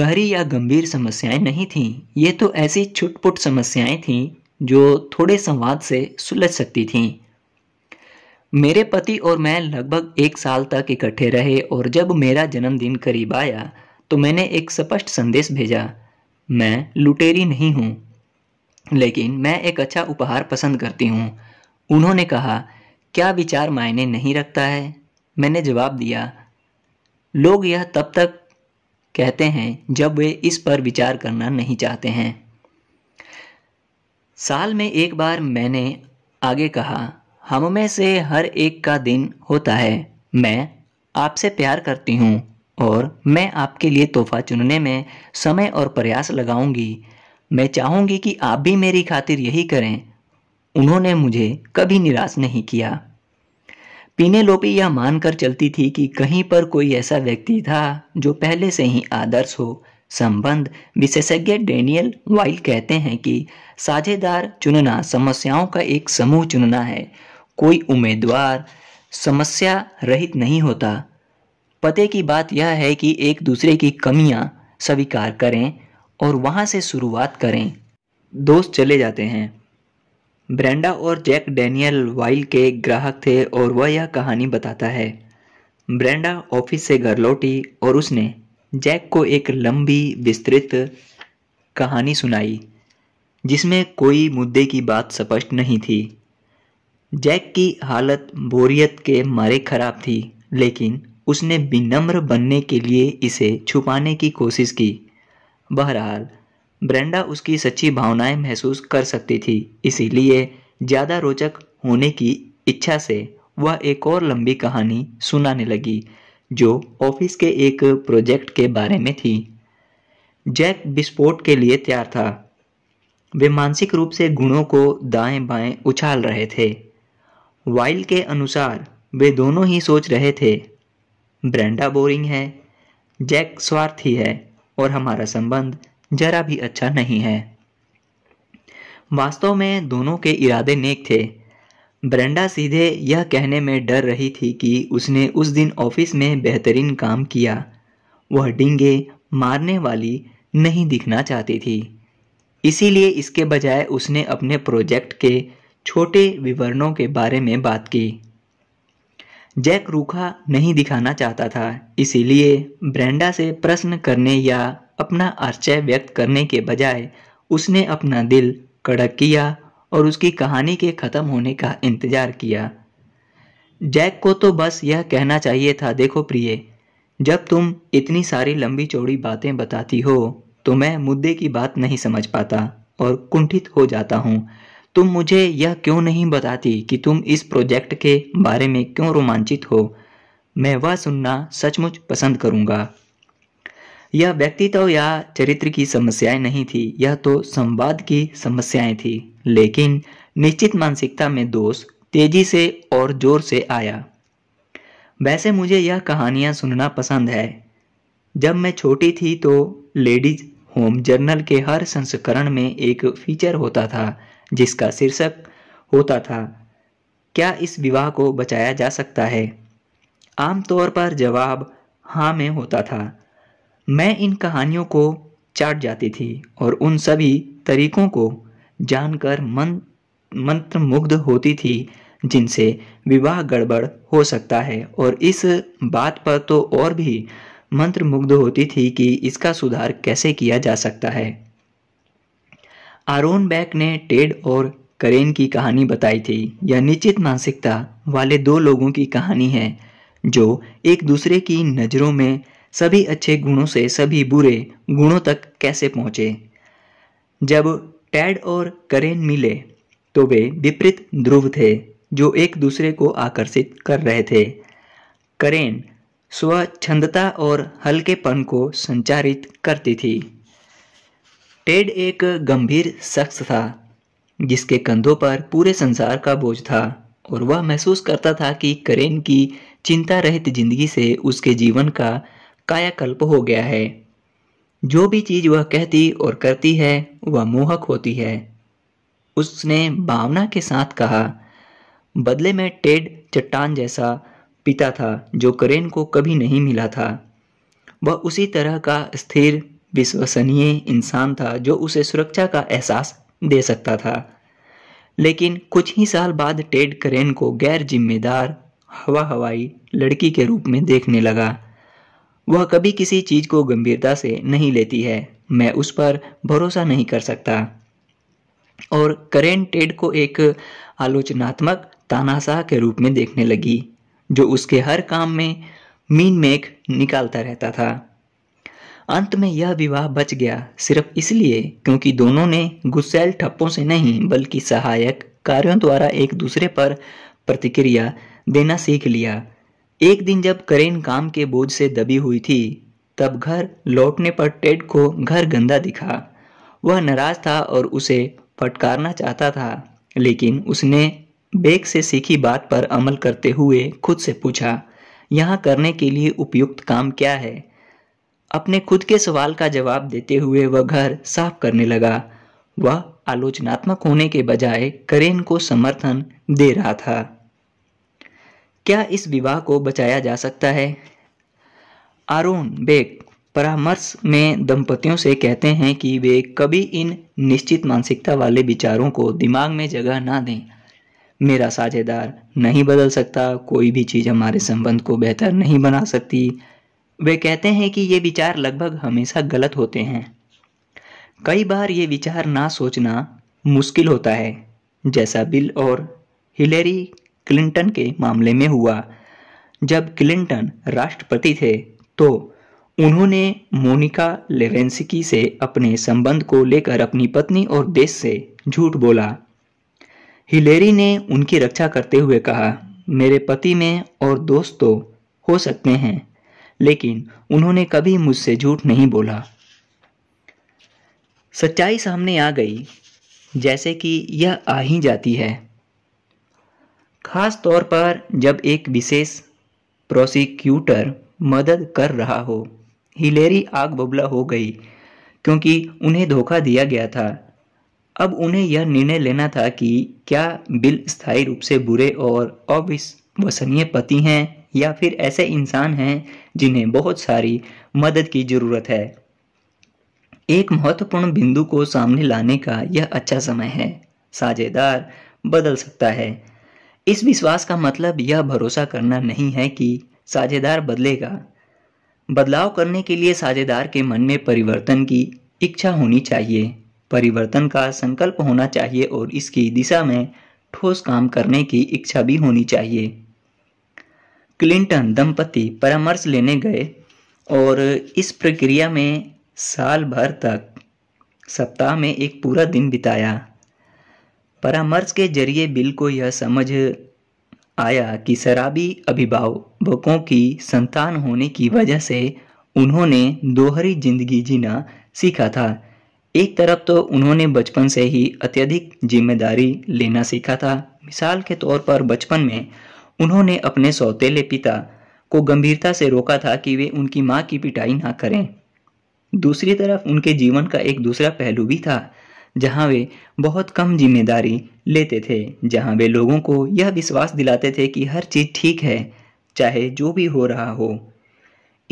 [SPEAKER 1] गहरी या गंभीर समस्याएं नहीं थीं ये तो ऐसी छुटपुट समस्याएं थीं जो थोड़े संवाद से सुलझ सकती थीं मेरे पति और मैं लगभग एक साल तक इकट्ठे रहे और जब मेरा जन्मदिन करीब आया तो मैंने एक स्पष्ट संदेश भेजा मैं लुटेरी नहीं हूँ लेकिन मैं एक अच्छा उपहार पसंद करती हूँ उन्होंने कहा क्या विचार मायने नहीं रखता है मैंने जवाब दिया लोग यह तब तक कहते हैं जब वे इस पर विचार करना नहीं चाहते हैं साल में एक बार मैंने आगे कहा हम में से हर एक का दिन होता है मैं आपसे प्यार करती हूँ और मैं आपके लिए तोहफा चुनने में समय और प्रयास लगाऊंगी मैं चाहूंगी कि आप भी मेरी खातिर यही करें उन्होंने मुझे कभी निराश नहीं किया पीने लोपी यह मानकर चलती थी कि कहीं पर कोई ऐसा व्यक्ति था जो पहले से ही आदर्श हो संबंध विशेषज्ञ डेनियल वाइल कहते हैं कि साझेदार चुनना समस्याओं का एक समूह चुनना है कोई उम्मीदवार समस्या रहित नहीं होता पते की बात यह है कि एक दूसरे की कमियां स्वीकार करें और वहां से शुरुआत करें दोस्त चले जाते हैं ब्रेंडा और जैक डैनियल वाइल के ग्राहक थे और वह यह कहानी बताता है ब्रेंडा ऑफिस से घर लौटी और उसने जैक को एक लंबी विस्तृत कहानी सुनाई जिसमें कोई मुद्दे की बात स्पष्ट नहीं थी जैक की हालत बोरियत के मारे खराब थी लेकिन उसने विनम्र बनने के लिए इसे छुपाने की कोशिश की बहरहाल ब्रेंडा उसकी सच्ची भावनाएं महसूस कर सकती थी इसीलिए ज़्यादा रोचक होने की इच्छा से वह एक और लंबी कहानी सुनाने लगी जो ऑफिस के एक प्रोजेक्ट के बारे में थी जैक विस्फोट के लिए तैयार था वे मानसिक रूप से गुणों को दाएं बाएं उछाल रहे थे वाइल के अनुसार वे दोनों ही सोच रहे थे ब्रेंडा बोरिंग है जैक स्वार्थी है और हमारा संबंध जरा भी अच्छा नहीं है वास्तव में दोनों के इरादे नेक थे ब्रेंडा सीधे यह कहने में डर रही थी कि उसने उस दिन ऑफिस में बेहतरीन काम किया वह डिंगे मारने वाली नहीं दिखना चाहती थी इसीलिए इसके बजाय उसने अपने प्रोजेक्ट के छोटे विवरणों के बारे में बात की जैक रूखा नहीं दिखाना चाहता था इसीलिए ब्रेंडा से प्रश्न करने या अपना आश्चर्य व्यक्त करने के बजाय उसने अपना दिल कड़क किया और उसकी कहानी के ख़त्म होने का इंतज़ार किया जैक को तो बस यह कहना चाहिए था देखो प्रिय जब तुम इतनी सारी लंबी चौड़ी बातें बताती हो तो मैं मुद्दे की बात नहीं समझ पाता और कुंठित हो जाता हूँ तुम मुझे यह क्यों नहीं बताती कि तुम इस प्रोजेक्ट के बारे में क्यों रोमांचित हो मैं वह सुनना सचमुच पसंद करूंगा यह व्यक्तित्व या चरित्र की समस्याएं नहीं थी यह तो संवाद की समस्याएं थी लेकिन निश्चित मानसिकता में दोष तेजी से और जोर से आया वैसे मुझे यह कहानियां सुनना पसंद है जब मैं छोटी थी तो लेडीज होम जर्नल के हर संस्करण में एक फीचर होता था जिसका शीर्षक होता था क्या इस विवाह को बचाया जा सकता है आमतौर पर जवाब हाँ में होता था मैं इन कहानियों को चाट जाती थी और उन सभी तरीकों को जानकर मन मंत्रमुग्ध होती थी जिनसे विवाह गड़बड़ हो सकता है और इस बात पर तो और भी मंत्रमुग्ध होती थी कि इसका सुधार कैसे किया जा सकता है आरोन बैक ने टेड और करेन की कहानी बताई थी यह निश्चित मानसिकता वाले दो लोगों की कहानी है जो एक दूसरे की नज़रों में सभी अच्छे गुणों से सभी बुरे गुणों तक कैसे पहुँचे जब टैड और करेन मिले तो वे विपरीत ध्रुव थे जो एक दूसरे को आकर्षित कर रहे थे करेन स्वच्छंदता और हल्केपन को संचारित करती थी टेड एक गंभीर शख्स था जिसके कंधों पर पूरे संसार का बोझ था और वह महसूस करता था कि करेन की चिंता रहित जिंदगी से उसके जीवन का कायाकल्प हो गया है जो भी चीज़ वह कहती और करती है वह मोहक होती है उसने भावना के साथ कहा बदले में टेड चट्टान जैसा पिता था जो करेन को कभी नहीं मिला था वह उसी तरह का स्थिर विश्वसनीय इंसान था जो उसे सुरक्षा का एहसास दे सकता था लेकिन कुछ ही साल बाद टेड करेन को गैर जिम्मेदार हवा हवाई लड़की के रूप में देखने लगा वह कभी किसी चीज़ को गंभीरता से नहीं लेती है मैं उस पर भरोसा नहीं कर सकता और करेन टेड को एक आलोचनात्मक तानाशाह के रूप में देखने लगी जो उसके हर काम में मीन मेक निकालता रहता था अंत में यह विवाह बच गया सिर्फ इसलिए क्योंकि दोनों ने गुस्सेल ठप्पों से नहीं बल्कि सहायक कार्यों द्वारा एक दूसरे पर प्रतिक्रिया देना सीख लिया एक दिन जब करेन काम के बोझ से दबी हुई थी तब घर लौटने पर टेड को घर गंदा दिखा वह नाराज था और उसे फटकारना चाहता था लेकिन उसने बेग से सीखी बात पर अमल करते हुए खुद से पूछा यहाँ करने के लिए उपयुक्त काम क्या है अपने खुद के सवाल का जवाब देते हुए वह घर साफ करने लगा वह आलोचनात्मक होने के बजाय करेन को समर्थन दे रहा था क्या इस विवाह को बचाया जा सकता है आरोन बेग परामर्श में दंपतियों से कहते हैं कि वे कभी इन निश्चित मानसिकता वाले विचारों को दिमाग में जगह ना दें मेरा साझेदार नहीं बदल सकता कोई भी चीज़ हमारे संबंध को बेहतर नहीं बना सकती वे कहते हैं कि ये विचार लगभग हमेशा गलत होते हैं कई बार ये विचार ना सोचना मुश्किल होता है जैसा बिल और हिलेरी क्लिंटन के मामले में हुआ जब क्लिंटन राष्ट्रपति थे तो उन्होंने मोनिका लेवेंसिकी से अपने संबंध को लेकर अपनी पत्नी और देश से झूठ बोला हिलेरी ने उनकी रक्षा करते हुए कहा मेरे पति में और दोस्त तो हो सकते हैं लेकिन उन्होंने कभी मुझसे झूठ नहीं बोला सच्चाई सामने आ गई जैसे कि यह आ ही जाती है खास तौर पर जब एक विशेष प्रोसिक्यूटर मदद कर रहा हो हिलेरी आग बबला हो गई क्योंकि उन्हें धोखा दिया गया था अब उन्हें यह निर्णय लेना था कि क्या बिल स्थायी रूप से बुरे और अविश्वसनीय पति हैं या फिर ऐसे इंसान हैं जिन्हें बहुत सारी मदद की ज़रूरत है एक महत्वपूर्ण बिंदु को सामने लाने का यह अच्छा समय है साझेदार बदल सकता है इस विश्वास का मतलब यह भरोसा करना नहीं है कि साझेदार बदलेगा बदलाव करने के लिए साझेदार के मन में परिवर्तन की इच्छा होनी चाहिए परिवर्तन का संकल्प होना चाहिए और इसकी दिशा में ठोस काम करने की इच्छा भी होनी चाहिए क्लिंटन दंपति परामर्श लेने गए और इस प्रक्रिया में साल भर तक सप्ताह में एक पूरा दिन बिताया परामर्श के जरिए बिल को यह समझ आया कि शराबी अभिभावकों की संतान होने की वजह से उन्होंने दोहरी जिंदगी जीना सीखा था एक तरफ तो उन्होंने बचपन से ही अत्यधिक जिम्मेदारी लेना सीखा था मिसाल के तौर पर बचपन में उन्होंने अपने सौतेले पिता को गंभीरता से रोका था कि वे उनकी माँ की पिटाई ना करें दूसरी तरफ उनके जीवन का एक दूसरा पहलू भी था जहाँ वे बहुत कम जिम्मेदारी लेते थे जहाँ वे लोगों को यह विश्वास दिलाते थे कि हर चीज़ ठीक है चाहे जो भी हो रहा हो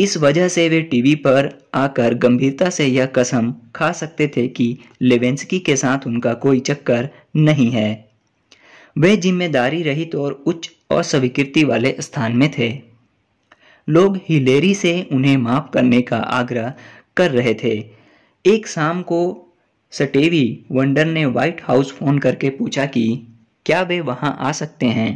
[SPEAKER 1] इस वजह से वे टीवी पर आकर गंभीरता से यह कसम खा सकते थे कि लेवेंस्की के साथ उनका कोई चक्कर नहीं है वे जिम्मेदारी रहित और उच्च और स्वीकृति वाले स्थान में थे लोग हिलेरी से उन्हें माफ करने का आग्रह कर रहे थे एक शाम को सटेवी वंडर ने व्हाइट हाउस फोन करके पूछा कि क्या वे वहां आ सकते हैं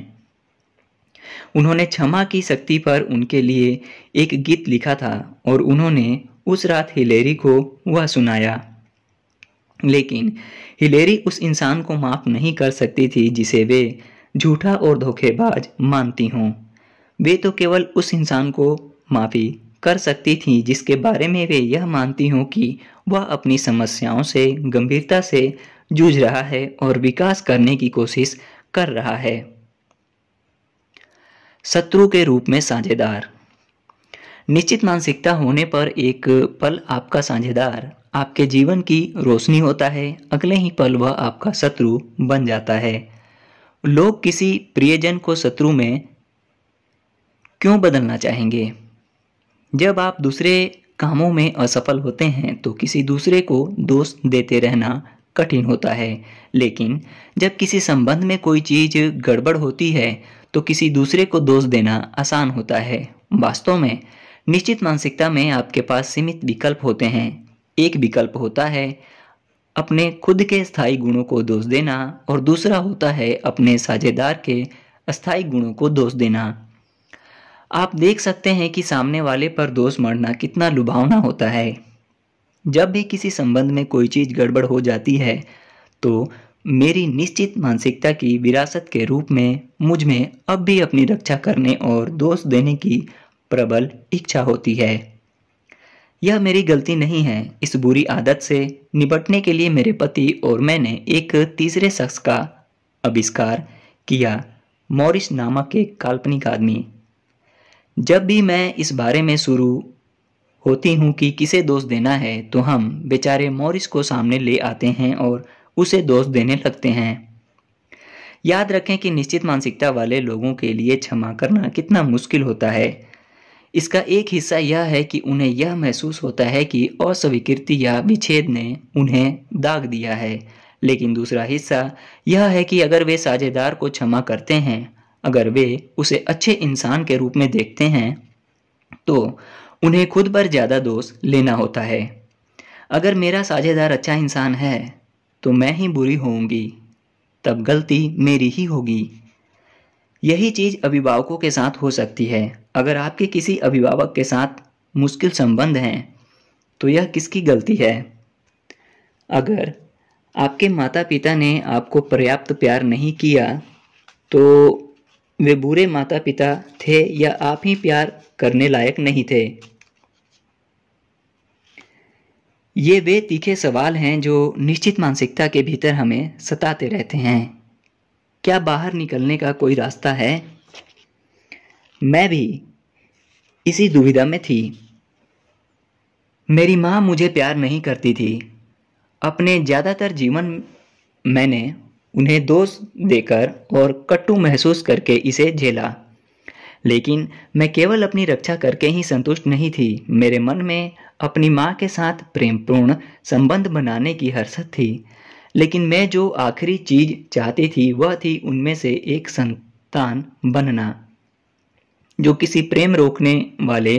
[SPEAKER 1] उन्होंने क्षमा की शक्ति पर उनके लिए एक गीत लिखा था और उन्होंने उस रात हिलेरी को वह सुनाया लेकिन हिलेरी उस इंसान को माफ नहीं कर सकती थी जिसे वे झूठा और धोखेबाज मानती हूँ वे तो केवल उस इंसान को माफ़ी कर सकती थी जिसके बारे में वे यह मानती हूँ कि वह अपनी समस्याओं से गंभीरता से जूझ रहा है और विकास करने की कोशिश कर रहा है शत्रु के रूप में साझेदार निश्चित मानसिकता होने पर एक पल आपका साझेदार आपके जीवन की रोशनी होता है अगले ही पल वह आपका शत्रु बन जाता है लोग किसी प्रियजन को शत्रु में क्यों बदलना चाहेंगे जब आप दूसरे कामों में असफल होते हैं तो किसी दूसरे को दोष देते रहना कठिन होता है लेकिन जब किसी संबंध में कोई चीज गड़बड़ होती है तो किसी दूसरे को दोष देना आसान होता है वास्तव में निश्चित मानसिकता में आपके पास सीमित विकल्प होते हैं एक विकल्प होता है अपने खुद के स्थायी गुणों को दोष देना और दूसरा होता है अपने साझेदार के अस्थायी गुणों को दोष देना आप देख सकते हैं कि सामने वाले पर दोष मरना कितना लुभावना होता है जब भी किसी संबंध में कोई चीज़ गड़बड़ हो जाती है तो मेरी निश्चित मानसिकता की विरासत के रूप में मुझ में अब भी अपनी रक्षा करने और दोष देने की प्रबल इच्छा होती है यह मेरी गलती नहीं है इस बुरी आदत से निपटने के लिए मेरे पति और मैंने एक तीसरे शख्स का आविष्कार किया मॉरिस नामक एक काल्पनिक आदमी जब भी मैं इस बारे में शुरू होती हूँ कि किसे दोष देना है तो हम बेचारे मॉरिस को सामने ले आते हैं और उसे दोष देने लगते हैं याद रखें कि निश्चित मानसिकता वाले लोगों के लिए क्षमा करना कितना मुश्किल होता है इसका एक हिस्सा यह है कि उन्हें यह महसूस होता है कि अस्वीकृति या विच्छेद ने उन्हें दाग दिया है लेकिन दूसरा हिस्सा यह है कि अगर वे साझेदार को क्षमा करते हैं अगर वे उसे अच्छे इंसान के रूप में देखते हैं तो उन्हें खुद पर ज़्यादा दोष लेना होता है अगर मेरा साझेदार अच्छा इंसान है तो मैं ही बुरी होऊंगी तब गलती मेरी ही होगी यही चीज़ अभिभावकों के साथ हो सकती है अगर आपके किसी अभिभावक के साथ मुश्किल संबंध हैं तो यह किसकी गलती है अगर आपके माता पिता ने आपको पर्याप्त प्यार नहीं किया तो वे बुरे माता पिता थे या आप ही प्यार करने लायक नहीं थे ये वे तीखे सवाल हैं जो निश्चित मानसिकता के भीतर हमें सताते रहते हैं क्या बाहर निकलने का कोई रास्ता है मैं भी इसी दुविधा में थी मेरी माँ मुझे प्यार नहीं करती थी अपने ज़्यादातर जीवन मैंने उन्हें दोष देकर और कट्टु महसूस करके इसे झेला लेकिन मैं केवल अपनी रक्षा करके ही संतुष्ट नहीं थी मेरे मन में अपनी माँ के साथ प्रेमपूर्ण संबंध बनाने की हर्षत थी लेकिन मैं जो आखिरी चीज चाहती थी वह थी उनमें से एक संतान बनना जो किसी प्रेम रोकने वाले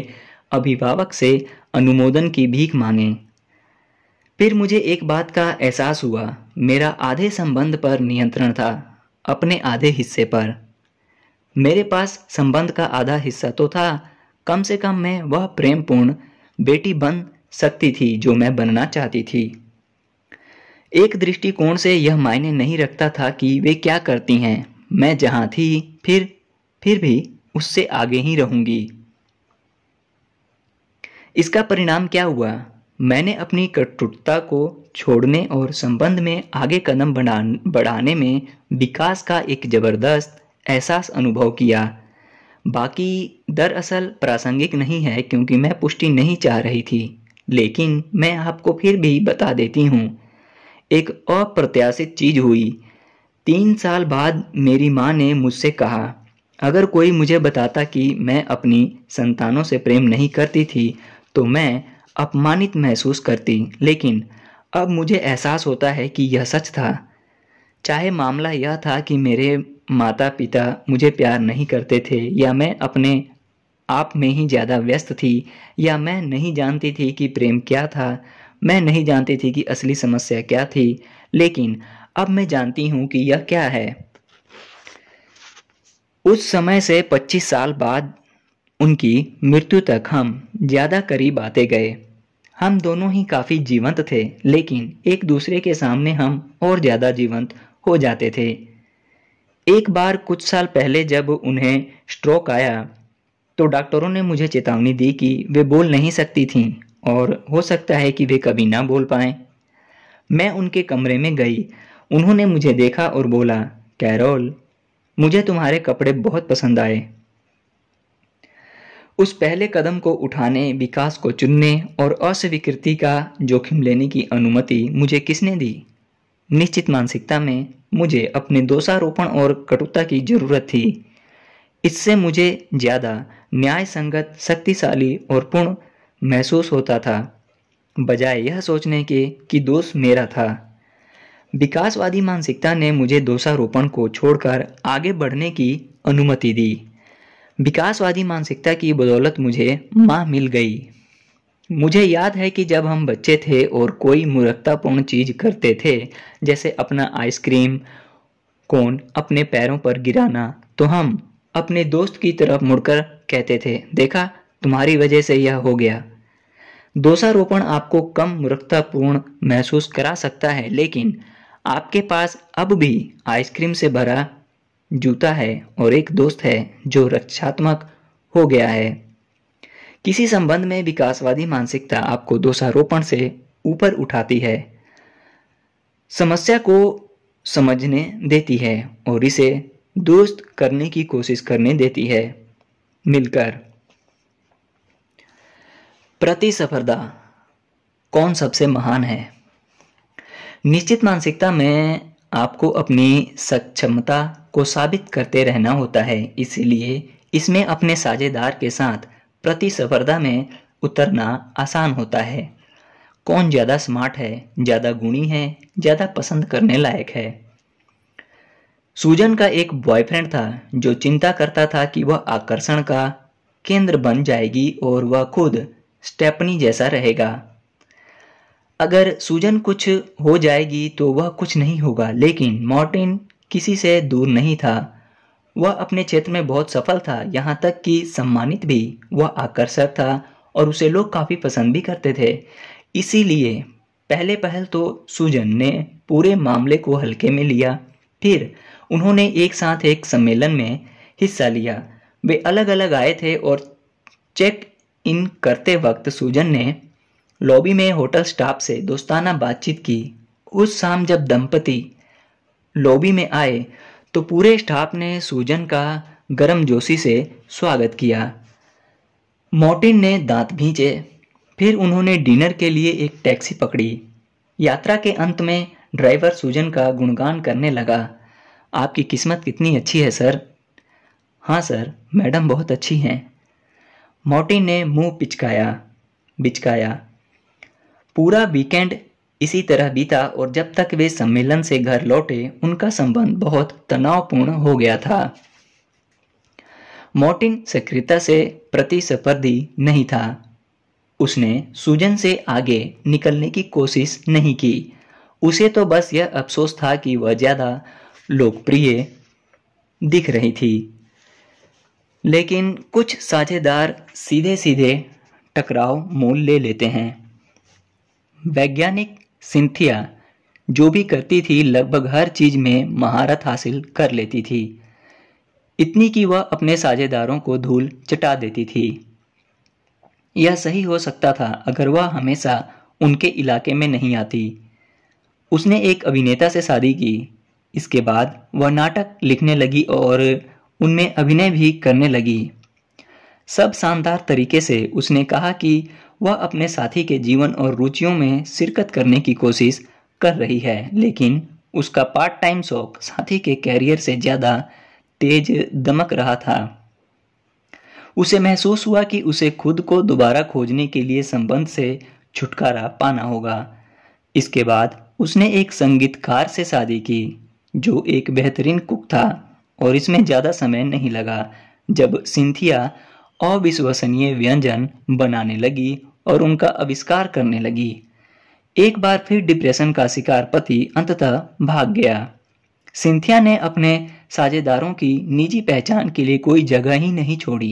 [SPEAKER 1] अभिभावक से अनुमोदन की भीख मांगे फिर मुझे एक बात का एहसास हुआ मेरा आधे संबंध पर नियंत्रण था अपने आधे हिस्से पर मेरे पास संबंध का आधा हिस्सा तो था कम से कम मैं वह प्रेमपूर्ण बेटी बन सकती थी जो मैं बनना चाहती थी एक दृष्टिकोण से यह मायने नहीं रखता था कि वे क्या करती हैं मैं जहाँ थी फिर फिर भी उससे आगे ही रहूंगी इसका परिणाम क्या हुआ मैंने अपनी कटुटता को छोड़ने और संबंध में आगे कदम बढ़ाने में विकास का एक जबरदस्त एहसास अनुभव किया बाकी दरअसल प्रासंगिक नहीं है क्योंकि मैं पुष्टि नहीं चाह रही थी लेकिन मैं आपको फिर भी बता देती हूँ एक अप्रत्याशित चीज हुई तीन साल बाद मेरी माँ ने मुझसे कहा अगर कोई मुझे बताता कि मैं अपनी संतानों से प्रेम नहीं करती थी तो मैं अपमानित महसूस करती लेकिन अब मुझे एहसास होता है कि यह सच था चाहे मामला यह था कि मेरे माता पिता मुझे प्यार नहीं करते थे या मैं अपने आप में ही ज़्यादा व्यस्त थी या मैं नहीं जानती थी कि प्रेम क्या था मैं नहीं जानती थी कि असली समस्या क्या थी लेकिन अब मैं जानती हूँ कि यह क्या है उस समय से 25 साल बाद उनकी मृत्यु तक हम ज़्यादा करीब आते गए हम दोनों ही काफ़ी जीवंत थे लेकिन एक दूसरे के सामने हम और ज़्यादा जीवंत हो जाते थे एक बार कुछ साल पहले जब उन्हें स्ट्रोक आया तो डॉक्टरों ने मुझे चेतावनी दी कि वे बोल नहीं सकती थीं और हो सकता है कि वे कभी ना बोल पाएं। मैं उनके कमरे में गई उन्होंने मुझे देखा और बोला कैरोल मुझे तुम्हारे कपड़े बहुत पसंद आए उस पहले कदम को उठाने विकास को चुनने और अस्वीकृति का जोखिम लेने की अनुमति मुझे किसने दी निश्चित मानसिकता में मुझे अपने दोषारोपण और कटुता की जरूरत थी इससे मुझे ज़्यादा न्याय संगत शक्तिशाली और पूर्ण महसूस होता था बजाय यह सोचने के कि दोष मेरा था विकासवादी मानसिकता ने मुझे दोषारोपण को छोड़कर आगे बढ़ने की अनुमति दी विकासवादी मानसिकता की बदौलत मुझे माँ मिल गई मुझे याद है कि जब हम बच्चे थे और कोई मूर्खतापूर्ण चीज करते थे जैसे अपना आइसक्रीम कोन अपने पैरों पर गिराना तो हम अपने दोस्त की तरफ मुड़कर कहते थे देखा तुम्हारी वजह से यह हो गया दोषारोपण आपको कम मूर्खतापूर्ण महसूस करा सकता है लेकिन आपके पास अब भी आइसक्रीम से भरा जूता है और एक दोस्त है जो रक्षात्मक हो गया है किसी संबंध में विकासवादी मानसिकता आपको दोषारोपण से ऊपर उठाती है समस्या को समझने देती है और इसे दुरुस्त करने की कोशिश करने देती है मिलकर सफरदा कौन सबसे महान है निश्चित मानसिकता में आपको अपनी सक्षमता को साबित करते रहना होता है इसलिए इसमें अपने साझेदार के साथ सफरदा में उतरना आसान होता है कौन ज़्यादा स्मार्ट है ज़्यादा गुणी है ज़्यादा पसंद करने लायक है सूजन का एक बॉयफ्रेंड था जो चिंता करता था कि वह आकर्षण का केंद्र बन जाएगी और वह खुद स्टेपनी जैसा रहेगा अगर सूजन कुछ हो जाएगी तो वह कुछ नहीं होगा लेकिन मॉर्टिन किसी से दूर नहीं था वह अपने क्षेत्र में बहुत सफल था यहाँ तक कि सम्मानित भी वह आकर्षक था और उसे लोग काफ़ी पसंद भी करते थे इसीलिए पहले पहल तो सूजन ने पूरे मामले को हल्के में लिया फिर उन्होंने एक साथ एक सम्मेलन में हिस्सा लिया वे अलग अलग आए थे और चेक इन करते वक्त सूजन ने लॉबी में होटल स्टाफ से दोस्ताना बातचीत की उस शाम जब दंपति लॉबी में आए तो पूरे स्टाफ ने सूजन का गर्म जोशी से स्वागत किया मोटिन ने दांत भींचे फिर उन्होंने डिनर के लिए एक टैक्सी पकड़ी यात्रा के अंत में ड्राइवर सूजन का गुणगान करने लगा आपकी किस्मत कितनी अच्छी है सर हाँ सर मैडम बहुत अच्छी हैं मोटी ने मुंह पिचकाया बिचकाया पूरा वीकेंड इसी तरह बीता और जब तक वे सम्मेलन से घर लौटे उनका संबंध बहुत तनावपूर्ण हो गया था मोर्टिन सक्रियता से प्रतिस्पर्धी नहीं था उसने सूजन से आगे निकलने की कोशिश नहीं की उसे तो बस यह अफसोस था कि वह ज़्यादा लोकप्रिय दिख रही थी लेकिन कुछ साझेदार सीधे सीधे टकराव मोल ले लेते हैं वैज्ञानिक सिंथिया जो भी करती थी लगभग हर चीज में महारत हासिल कर लेती थी इतनी कि वह अपने साझेदारों को धूल चटा देती थी यह सही हो सकता था अगर वह हमेशा उनके इलाके में नहीं आती उसने एक अभिनेता से शादी की इसके बाद वह नाटक लिखने लगी और उनमें अभिनय भी करने लगी सब शानदार तरीके से उसने कहा कि वह अपने साथी के जीवन और रुचियों में शिरकत करने की कोशिश कर रही है लेकिन उसका पार्ट टाइम शौक साथी के कैरियर से ज़्यादा तेज दमक रहा था उसे महसूस हुआ कि उसे खुद को दोबारा खोजने के लिए संबंध से छुटकारा पाना होगा इसके बाद उसने एक संगीतकार से शादी की जो एक बेहतरीन कुक था और इसमें ज़्यादा समय नहीं लगा जब सिंथिया अविश्वसनीय व्यंजन बनाने लगी और उनका आविष्कार करने लगी एक बार फिर डिप्रेशन का शिकार पति अंततः भाग गया सिंथिया ने अपने साझेदारों की निजी पहचान के लिए कोई जगह ही नहीं छोड़ी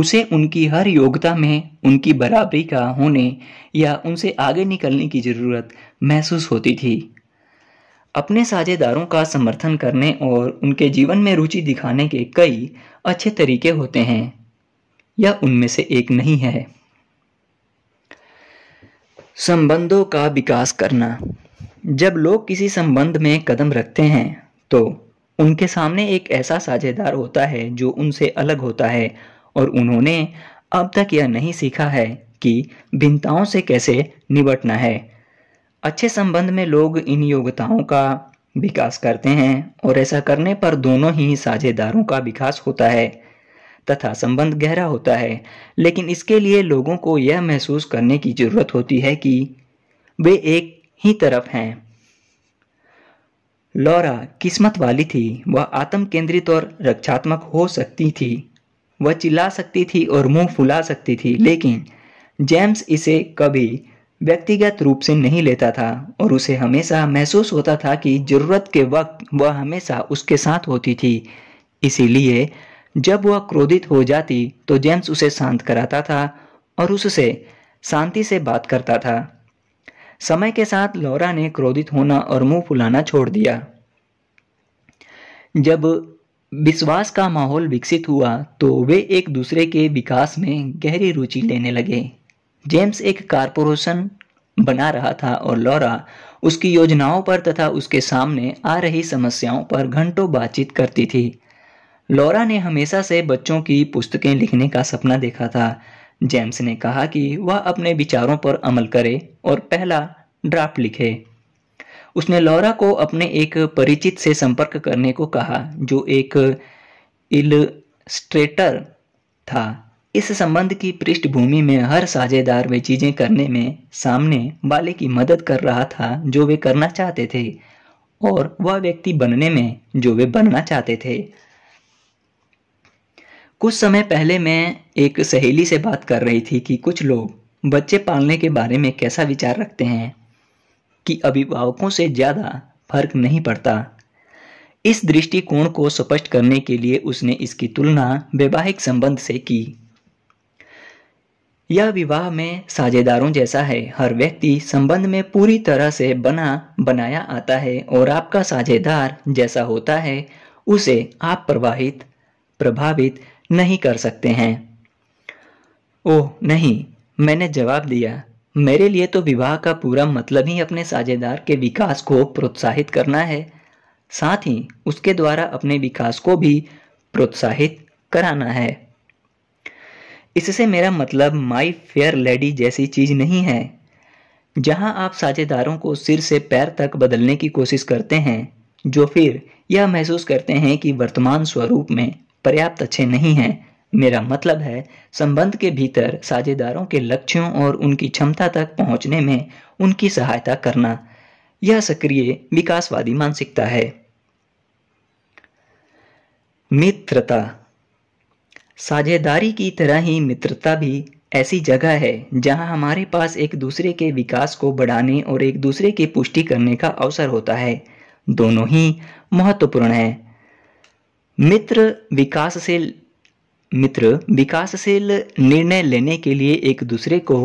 [SPEAKER 1] उसे उनकी हर योग्यता में उनकी बराबरी का होने या उनसे आगे निकलने की ज़रूरत महसूस होती थी अपने साझेदारों का समर्थन करने और उनके जीवन में रुचि दिखाने के कई अच्छे तरीके होते हैं यह उनमें से एक नहीं है संबंधों का विकास करना जब लोग किसी संबंध में कदम रखते हैं तो उनके सामने एक ऐसा साझेदार होता है जो उनसे अलग होता है और उन्होंने अब तक यह नहीं सीखा है कि भिन्नताओं से कैसे निपटना है अच्छे संबंध में लोग इन योग्यताओं का विकास करते हैं और ऐसा करने पर दोनों ही साझेदारों का विकास होता है तथा संबंध गहरा होता है लेकिन इसके लिए लोगों को यह महसूस करने की जरूरत होती है कि वे एक ही तरफ हैं लौरा किस्मत वाली थी वह वा आत्म केंद्रित और रक्षात्मक हो सकती थी वह चिल्ला सकती थी और मुंह फुला सकती थी लेकिन जेम्स इसे कभी व्यक्तिगत रूप से नहीं लेता था और उसे हमेशा महसूस होता था कि ज़रूरत के वक्त वह हमेशा उसके साथ होती थी इसीलिए जब वह क्रोधित हो जाती तो जेम्स उसे शांत कराता था और उससे शांति से बात करता था समय के साथ लौरा ने क्रोधित होना और मुंह फुलाना छोड़ दिया जब विश्वास का माहौल विकसित हुआ तो वे एक दूसरे के विकास में गहरी रुचि लेने लगे जेम्स एक कारपोरेशन बना रहा था और लॉरा उसकी योजनाओं पर तथा उसके सामने आ रही समस्याओं पर घंटों बातचीत करती थी लॉरा ने हमेशा से बच्चों की पुस्तकें लिखने का सपना देखा था जेम्स ने कहा कि वह अपने विचारों पर अमल करे और पहला ड्राफ्ट लिखे उसने लॉरा को अपने एक परिचित से संपर्क करने को कहा जो एक इलस्ट्रेटर था इस संबंध की पृष्ठभूमि में हर साझेदार वे चीज़ें करने में सामने वाले की मदद कर रहा था जो वे करना चाहते थे और वह व्यक्ति बनने में जो वे बनना चाहते थे कुछ समय पहले मैं एक सहेली से बात कर रही थी कि कुछ लोग बच्चे पालने के बारे में कैसा विचार रखते हैं कि अभिभावकों से ज़्यादा फर्क नहीं पड़ता इस दृष्टिकोण को स्पष्ट करने के लिए उसने इसकी तुलना वैवाहिक संबंध से की यह विवाह में साझेदारों जैसा है हर व्यक्ति संबंध में पूरी तरह से बना बनाया आता है और आपका साझेदार जैसा होता है उसे आप प्रवाहित प्रभावित नहीं कर सकते हैं ओह नहीं मैंने जवाब दिया मेरे लिए तो विवाह का पूरा मतलब ही अपने साझेदार के विकास को प्रोत्साहित करना है साथ ही उसके द्वारा अपने विकास को भी प्रोत्साहित कराना है इससे मेरा मतलब माई फेयर लेडी जैसी चीज़ नहीं है जहां आप साझेदारों को सिर से पैर तक बदलने की कोशिश करते हैं जो फिर यह महसूस करते हैं कि वर्तमान स्वरूप में पर्याप्त अच्छे नहीं हैं मेरा मतलब है संबंध के भीतर साझेदारों के लक्ष्यों और उनकी क्षमता तक पहुंचने में उनकी सहायता करना यह सक्रिय विकासवादी मानसिकता है मित्रता साझेदारी की तरह ही मित्रता भी ऐसी जगह है जहां हमारे पास एक दूसरे के विकास को बढ़ाने और एक दूसरे की पुष्टि करने का अवसर होता है दोनों ही महत्वपूर्ण है मित्र विकासशील मित्र विकासशील निर्णय लेने के लिए एक दूसरे को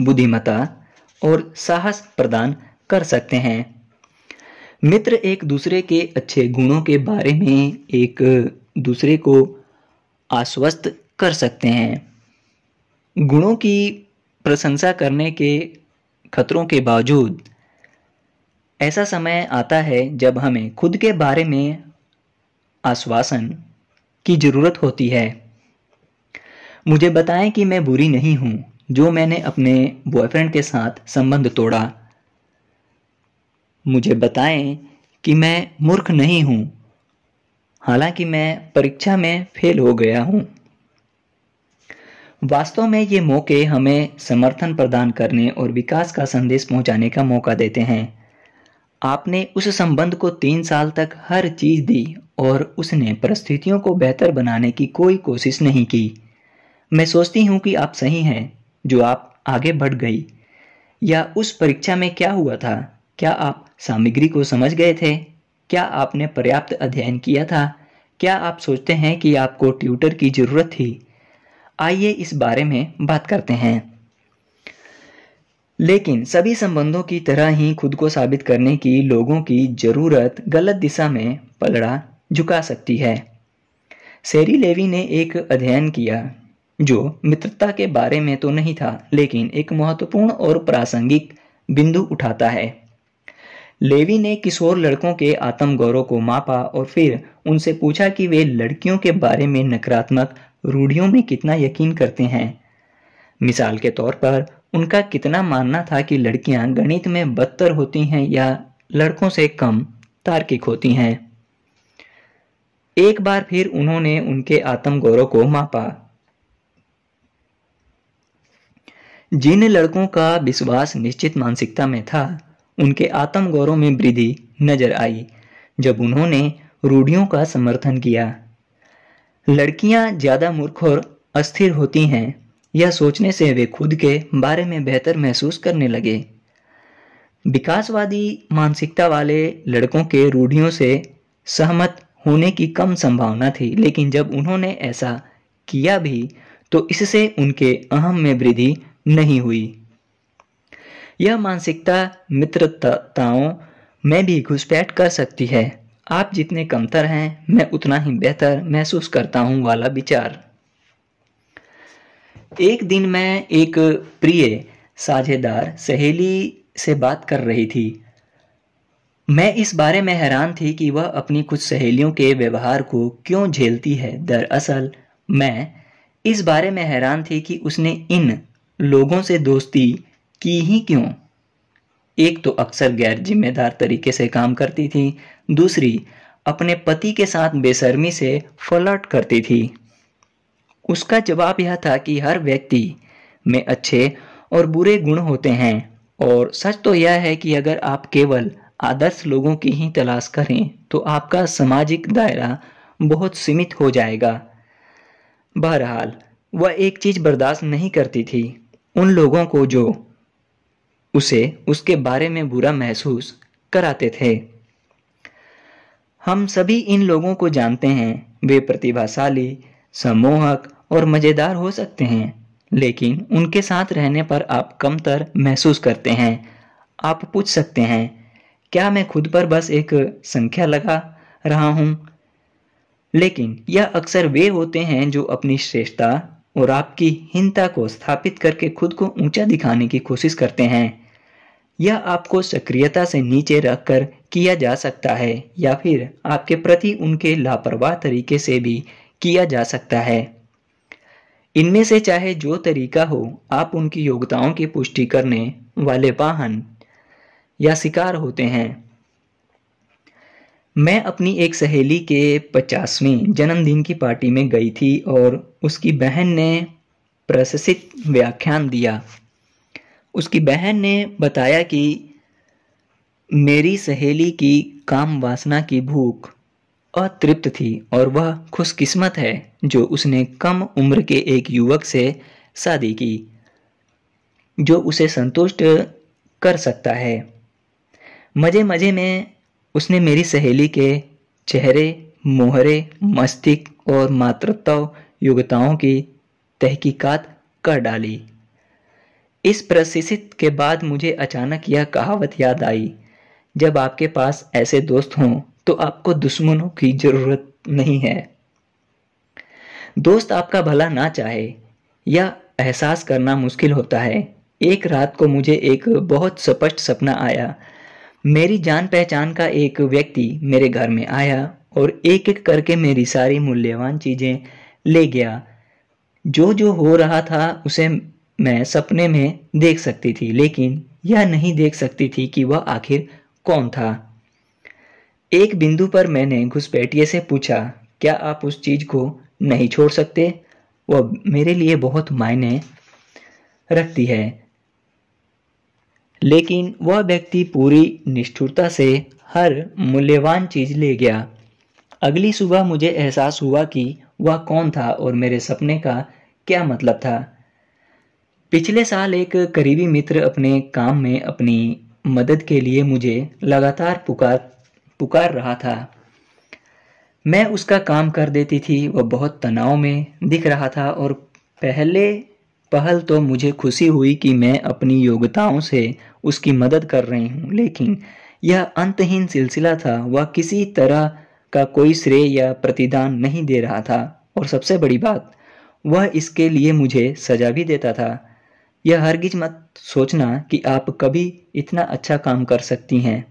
[SPEAKER 1] बुद्धिमता और साहस प्रदान कर सकते हैं मित्र एक दूसरे के अच्छे गुणों के बारे में एक दूसरे को आश्वस्त कर सकते हैं गुणों की प्रशंसा करने के खतरों के बावजूद ऐसा समय आता है जब हमें खुद के बारे में आश्वासन की ज़रूरत होती है मुझे बताएं कि मैं बुरी नहीं हूँ जो मैंने अपने बॉयफ्रेंड के साथ संबंध तोड़ा मुझे बताएं कि मैं मूर्ख नहीं हूँ हालांकि मैं परीक्षा में फेल हो गया हूँ वास्तव में ये मौके हमें समर्थन प्रदान करने और विकास का संदेश पहुंचाने का मौका देते हैं आपने उस संबंध को तीन साल तक हर चीज़ दी और उसने परिस्थितियों को बेहतर बनाने की कोई कोशिश नहीं की मैं सोचती हूँ कि आप सही हैं जो आप आगे बढ़ गई या उस परीक्षा में क्या हुआ था क्या आप सामग्री को समझ गए थे क्या आपने पर्याप्त अध्ययन किया था क्या आप सोचते हैं कि आपको ट्यूटर की ज़रूरत थी आइए इस बारे में बात करते हैं लेकिन सभी संबंधों की तरह ही खुद को साबित करने की लोगों की ज़रूरत गलत दिशा में पलड़ा झुका सकती है सेरी लेवी ने एक अध्ययन किया जो मित्रता के बारे में तो नहीं था लेकिन एक महत्वपूर्ण और प्रासंगिक बिंदु उठाता है लेवी ने किशोर लड़कों के आत्म गौरव को मापा और फिर उनसे पूछा कि वे लड़कियों के बारे में नकारात्मक रूढ़ियों में कितना यकीन करते हैं मिसाल के तौर पर उनका कितना मानना था कि लड़कियां गणित में बदतर होती हैं या लड़कों से कम तार्किक होती हैं एक बार फिर उन्होंने उनके आत्म गौरव को मापा जिन लड़कों का विश्वास निश्चित मानसिकता में था उनके आत्म गौरव में वृद्धि नजर आई जब उन्होंने रूढ़ियों का समर्थन किया लड़कियां ज़्यादा मूर्ख और अस्थिर होती हैं यह सोचने से वे खुद के बारे में बेहतर महसूस करने लगे विकासवादी मानसिकता वाले लड़कों के रूढ़ियों से सहमत होने की कम संभावना थी लेकिन जब उन्होंने ऐसा किया भी तो इससे उनके अहम में वृद्धि नहीं हुई यह मानसिकता मित्रताओं में भी घुसपैठ कर सकती है आप जितने कमतर हैं मैं उतना ही बेहतर महसूस करता हूं वाला विचार एक दिन मैं एक प्रिय साझेदार सहेली से बात कर रही थी मैं इस बारे में हैरान थी कि वह अपनी कुछ सहेलियों के व्यवहार को क्यों झेलती है दरअसल मैं इस बारे में हैरान थी कि उसने इन लोगों से दोस्ती की ही क्यों एक तो अक्सर गैर जिम्मेदार तरीके से काम करती थी दूसरी अपने पति के साथ बेशर्मी से फ्लर्ट करती थी उसका जवाब यह था कि हर व्यक्ति में अच्छे और बुरे गुण होते हैं और सच तो यह है कि अगर आप केवल आदर्श लोगों की ही तलाश करें तो आपका सामाजिक दायरा बहुत सीमित हो जाएगा बहरहाल वह एक चीज़ बर्दाश्त नहीं करती थी उन लोगों को जो उसे उसके बारे में बुरा महसूस कराते थे हम सभी इन लोगों को जानते हैं वे प्रतिभाशाली सम्मोहक और मज़ेदार हो सकते हैं लेकिन उनके साथ रहने पर आप कमतर महसूस करते हैं आप पूछ सकते हैं क्या मैं खुद पर बस एक संख्या लगा रहा हूं लेकिन यह अक्सर वे होते हैं जो अपनी श्रेष्ठता और आपकी हीनता को स्थापित करके खुद को ऊंचा दिखाने की कोशिश करते हैं यह आपको सक्रियता से नीचे रखकर किया जा सकता है या फिर आपके प्रति उनके लापरवाह तरीके से भी किया जा सकता है इनमें से चाहे जो तरीका हो आप उनकी योग्यताओं की पुष्टि करने वाले वाहन या शिकार होते हैं मैं अपनी एक सहेली के पचासवीं जन्मदिन की पार्टी में गई थी और उसकी बहन ने प्रशसित व्याख्यान दिया उसकी बहन ने बताया कि मेरी सहेली की काम वासना की भूख अतृप्त थी और वह खुशकिस्मत है जो उसने कम उम्र के एक युवक से शादी की जो उसे संतुष्ट कर सकता है मज़े मज़े में उसने मेरी सहेली के चेहरे मोहरे मस्तिष्क और मातृत्व योग्यताओं की तहकीकात कर डाली इस प्रशिक्षित के बाद मुझे अचानक यह कहावत याद आई जब आपके पास ऐसे दोस्त हों तो आपको दुश्मनों की जरूरत नहीं है दोस्त आपका भला ना चाहे या एहसास करना मुश्किल होता है एक रात को मुझे एक बहुत स्पष्ट सपना आया मेरी जान पहचान का एक व्यक्ति मेरे घर में आया और एक एक करके मेरी सारी मूल्यवान चीज़ें ले गया जो जो हो रहा था उसे मैं सपने में देख सकती थी लेकिन यह नहीं देख सकती थी कि वह आखिर कौन था एक बिंदु पर मैंने घुसपैठिए से पूछा क्या आप उस चीज़ को नहीं छोड़ सकते वह मेरे लिए बहुत मायने रखती है लेकिन वह व्यक्ति पूरी निष्ठुरता से हर मूल्यवान चीज ले गया अगली सुबह मुझे एहसास हुआ कि वह कौन था और मेरे सपने का क्या मतलब था पिछले साल एक करीबी मित्र अपने काम में अपनी मदद के लिए मुझे लगातार पुकार पुकार रहा था मैं उसका काम कर देती थी वह बहुत तनाव में दिख रहा था और पहले पहल तो मुझे खुशी हुई कि मैं अपनी योग्यताओं से उसकी मदद कर रही हूँ लेकिन यह अंतहीन सिलसिला था वह किसी तरह का कोई श्रेय या प्रतिदान नहीं दे रहा था और सबसे बड़ी बात वह इसके लिए मुझे सजा भी देता था यह हरगिज मत सोचना कि आप कभी इतना अच्छा काम कर सकती हैं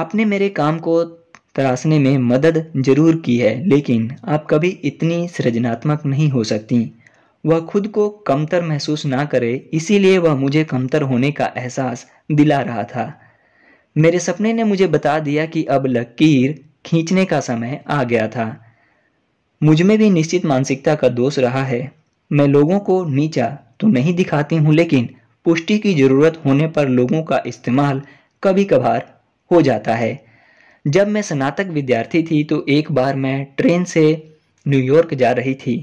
[SPEAKER 1] आपने मेरे काम को तराशने में मदद जरूर की है लेकिन आप कभी इतनी सृजनात्मक नहीं हो सकती वह खुद को कमतर महसूस ना करे इसीलिए वह मुझे कमतर होने का एहसास दिला रहा था मेरे सपने ने मुझे बता दिया कि अब लकीर खींचने का समय आ गया था मुझ में भी निश्चित मानसिकता का दोष रहा है मैं लोगों को नीचा तो नहीं दिखाती हूँ लेकिन पुष्टि की ज़रूरत होने पर लोगों का इस्तेमाल कभी कभार हो जाता है जब मैं स्नातक विद्यार्थी थी तो एक बार मैं ट्रेन से न्यूयॉर्क जा रही थी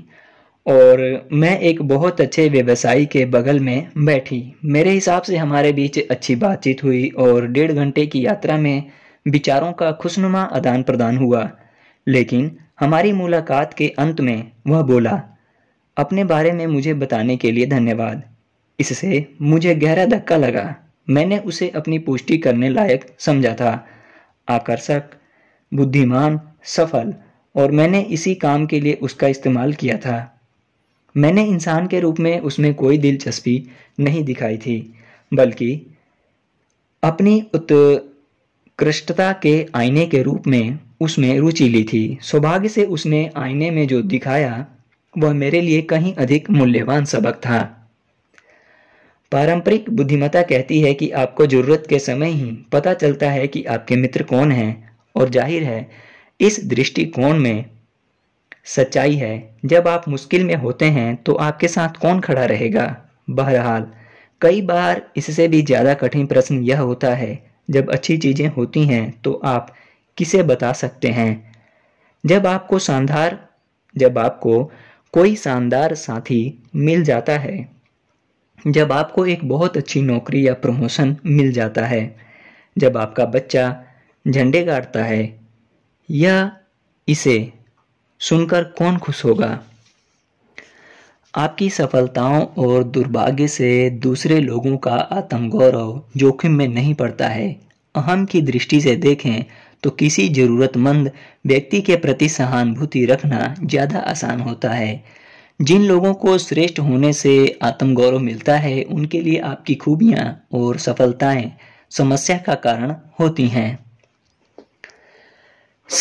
[SPEAKER 1] और मैं एक बहुत अच्छे व्यवसायी के बगल में बैठी मेरे हिसाब से हमारे बीच अच्छी बातचीत हुई और डेढ़ घंटे की यात्रा में विचारों का खुशनुमा आदान प्रदान हुआ लेकिन हमारी मुलाकात के अंत में वह बोला अपने बारे में मुझे बताने के लिए धन्यवाद इससे मुझे गहरा धक्का लगा मैंने उसे अपनी पुष्टि करने लायक समझा था आकर्षक बुद्धिमान सफल और मैंने इसी काम के लिए उसका इस्तेमाल किया था मैंने इंसान के रूप में उसमें कोई दिलचस्पी नहीं दिखाई थी बल्कि अपनी उत्कृष्टता के आईने के रूप में उसमें रुचि ली थी सौभाग्य से उसने आईने में जो दिखाया वह मेरे लिए कहीं अधिक मूल्यवान सबक था पारंपरिक बुद्धिमता कहती है कि आपको जरूरत के समय ही पता चलता है कि आपके मित्र कौन हैं और जाहिर है इस दृष्टिकोण में सच्चाई है जब आप मुश्किल में होते हैं तो आपके साथ कौन खड़ा रहेगा बहरहाल कई बार इससे भी ज़्यादा कठिन प्रश्न यह होता है जब अच्छी चीज़ें होती हैं तो आप किसे बता सकते हैं जब आपको शानदार जब आपको कोई शानदार साथी मिल जाता है जब आपको एक बहुत अच्छी नौकरी या प्रमोशन मिल जाता है जब आपका बच्चा झंडे गाड़ता है या इसे सुनकर कौन खुश होगा आपकी सफलताओं और दुर्भाग्य से दूसरे लोगों का आत्मगौरव जोखिम में नहीं पड़ता है अहम की दृष्टि से देखें तो किसी ज़रूरतमंद व्यक्ति के प्रति सहानुभूति रखना ज़्यादा आसान होता है जिन लोगों को श्रेष्ठ होने से आत्मगौरव मिलता है उनके लिए आपकी खूबियाँ और सफलताएं समस्या का कारण होती हैं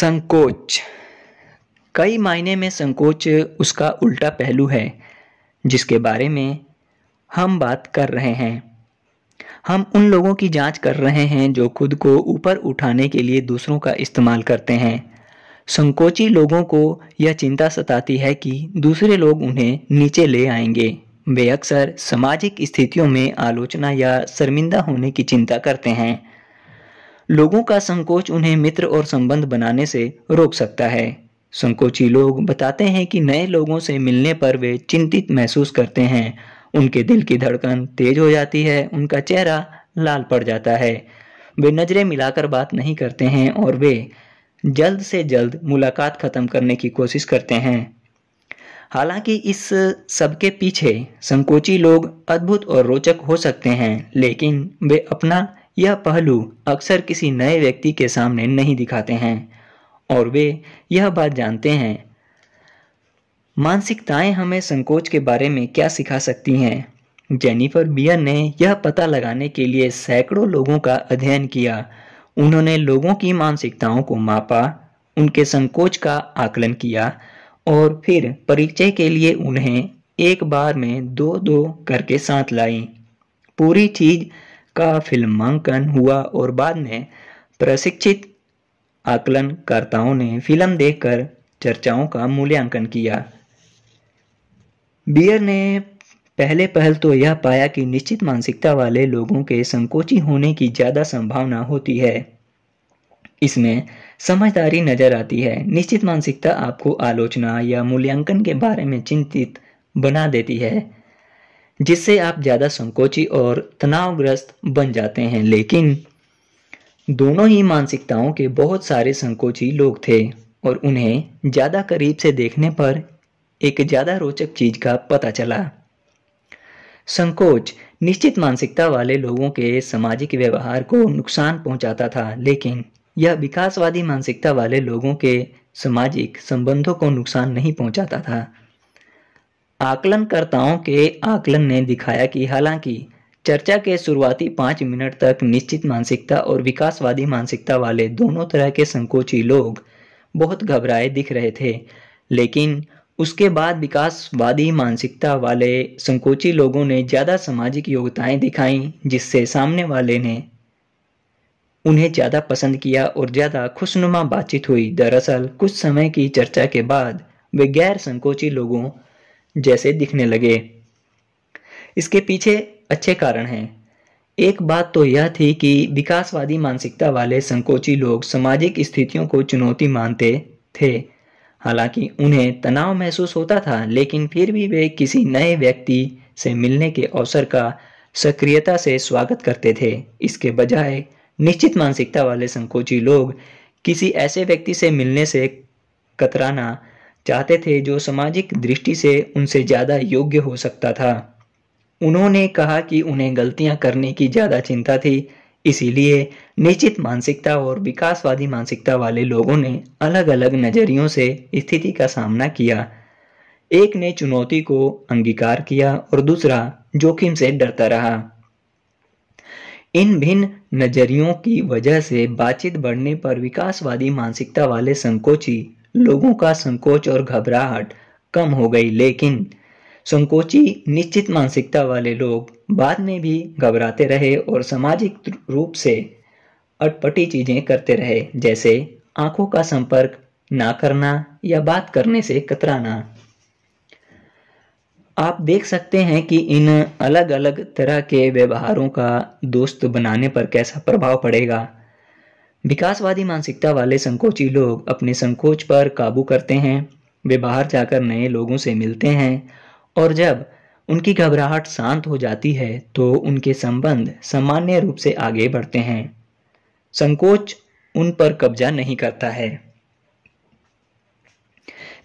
[SPEAKER 1] संकोच कई मायने में संकोच उसका उल्टा पहलू है जिसके बारे में हम बात कर रहे हैं हम उन लोगों की जांच कर रहे हैं जो खुद को ऊपर उठाने के लिए दूसरों का इस्तेमाल करते हैं संकोची लोगों को यह चिंता सताती है कि दूसरे लोग उन्हें नीचे ले आएंगे वे अक्सर सामाजिक स्थितियों में आलोचना या शर्मिंदा होने की चिंता करते हैं लोगों का संकोच उन्हें मित्र और संबंध बनाने से रोक सकता है संकोची लोग बताते हैं कि नए लोगों से मिलने पर वे चिंतित महसूस करते हैं उनके दिल की धड़कन तेज हो जाती है उनका चेहरा लाल पड़ जाता है वे नज़रें मिलाकर बात नहीं करते हैं और वे जल्द से जल्द मुलाकात ख़त्म करने की कोशिश करते हैं हालांकि इस सबके पीछे संकोची लोग अद्भुत और रोचक हो सकते हैं लेकिन वे अपना यह पहलू अक्सर किसी नए व्यक्ति के सामने नहीं दिखाते हैं और वे यह बात जानते हैं मानसिकताएं हमें संकोच के बारे में क्या सिखा सकती हैं जेनिफर बियर ने यह पता लगाने के लिए सैकड़ों लोगों का अध्ययन किया उन्होंने लोगों की मानसिकताओं को मापा उनके संकोच का आकलन किया और फिर परिचय के लिए उन्हें एक बार में दो दो करके साथ लाई पूरी चीज का फिल्मांकन हुआ और बाद में प्रशिक्षित आकलनकर्ताओं ने फिल्म देखकर चर्चाओं का मूल्यांकन किया बियर ने पहले पहल तो यह पाया कि निश्चित मानसिकता वाले लोगों के संकोची होने की ज़्यादा संभावना होती है इसमें समझदारी नजर आती है निश्चित मानसिकता आपको आलोचना या मूल्यांकन के बारे में चिंतित बना देती है जिससे आप ज़्यादा संकोची और तनावग्रस्त बन जाते हैं लेकिन दोनों ही मानसिकताओं के बहुत सारे संकोची लोग थे और उन्हें ज़्यादा करीब से देखने पर एक ज़्यादा रोचक चीज का पता चला संकोच निश्चित मानसिकता वाले लोगों के सामाजिक व्यवहार को नुकसान पहुंचाता था लेकिन यह विकासवादी मानसिकता वाले लोगों के सामाजिक संबंधों को नुकसान नहीं पहुंचाता था आकलनकर्ताओं के आकलन ने दिखाया कि हालांकि चर्चा के शुरुआती पांच मिनट तक निश्चित मानसिकता और विकासवादी मानसिकता वाले दोनों तरह के संकोची लोग बहुत घबराए दिख रहे थे लेकिन उसके बाद विकासवादी मानसिकता वाले संकोची लोगों ने ज़्यादा सामाजिक योग्यताएं दिखाई जिससे सामने वाले ने उन्हें ज़्यादा पसंद किया और ज़्यादा खुशनुमा बातचीत हुई दरअसल कुछ समय की चर्चा के बाद वे गैर संकोची लोगों जैसे दिखने लगे इसके पीछे अच्छे कारण हैं एक बात तो यह थी कि विकासवादी मानसिकता वाले संकोची लोग सामाजिक स्थितियों को चुनौती मानते थे हालांकि उन्हें तनाव महसूस होता था लेकिन फिर भी वे किसी नए व्यक्ति से मिलने के अवसर का सक्रियता से स्वागत करते थे इसके बजाय निश्चित मानसिकता वाले संकोची लोग किसी ऐसे व्यक्ति से मिलने से कतराना चाहते थे जो सामाजिक दृष्टि से उनसे ज़्यादा योग्य हो सकता था उन्होंने कहा कि उन्हें गलतियां करने की ज़्यादा चिंता थी इसीलिए निश्चित मानसिकता और विकासवादी मानसिकता वाले लोगों ने अलग अलग नज़रियों से स्थिति का सामना किया एक ने चुनौती को अंगीकार किया और दूसरा जोखिम से डरता रहा इन भिन्न नज़रियों की वजह से बातचीत बढ़ने पर विकासवादी मानसिकता वाले संकोची लोगों का संकोच और घबराहट कम हो गई लेकिन संकोची निश्चित मानसिकता वाले लोग बाद में भी घबराते रहे और सामाजिक रूप से अटपटी चीजें करते रहे जैसे आंखों का संपर्क ना करना या बात करने से कतराना आप देख सकते हैं कि इन अलग अलग तरह के व्यवहारों का दोस्त बनाने पर कैसा प्रभाव पड़ेगा विकासवादी मानसिकता वाले संकोची लोग अपने संकोच पर काबू करते हैं वे बाहर जाकर नए लोगों से मिलते हैं और जब उनकी घबराहट शांत हो जाती है तो उनके संबंध सामान्य रूप से आगे बढ़ते हैं संकोच उन पर कब्जा नहीं करता है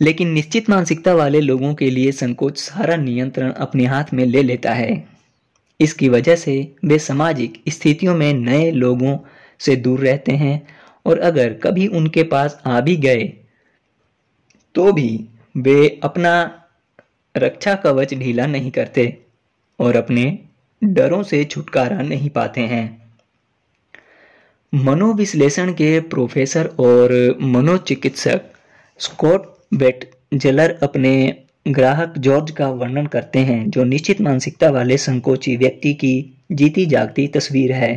[SPEAKER 1] लेकिन निश्चित मानसिकता वाले लोगों के लिए संकोच सारा नियंत्रण अपने हाथ में ले लेता है इसकी वजह से वे सामाजिक स्थितियों में नए लोगों से दूर रहते हैं और अगर कभी उनके पास आ भी गए तो भी वे अपना रक्षा कवच ढीला नहीं करते और अपने डरों से छुटकारा नहीं पाते हैं मनोविश्लेषण के प्रोफेसर और मनोचिकित्सक स्कॉट बेट जेलर अपने ग्राहक जॉर्ज का वर्णन करते हैं जो निश्चित मानसिकता वाले संकोची व्यक्ति की जीती जागती तस्वीर है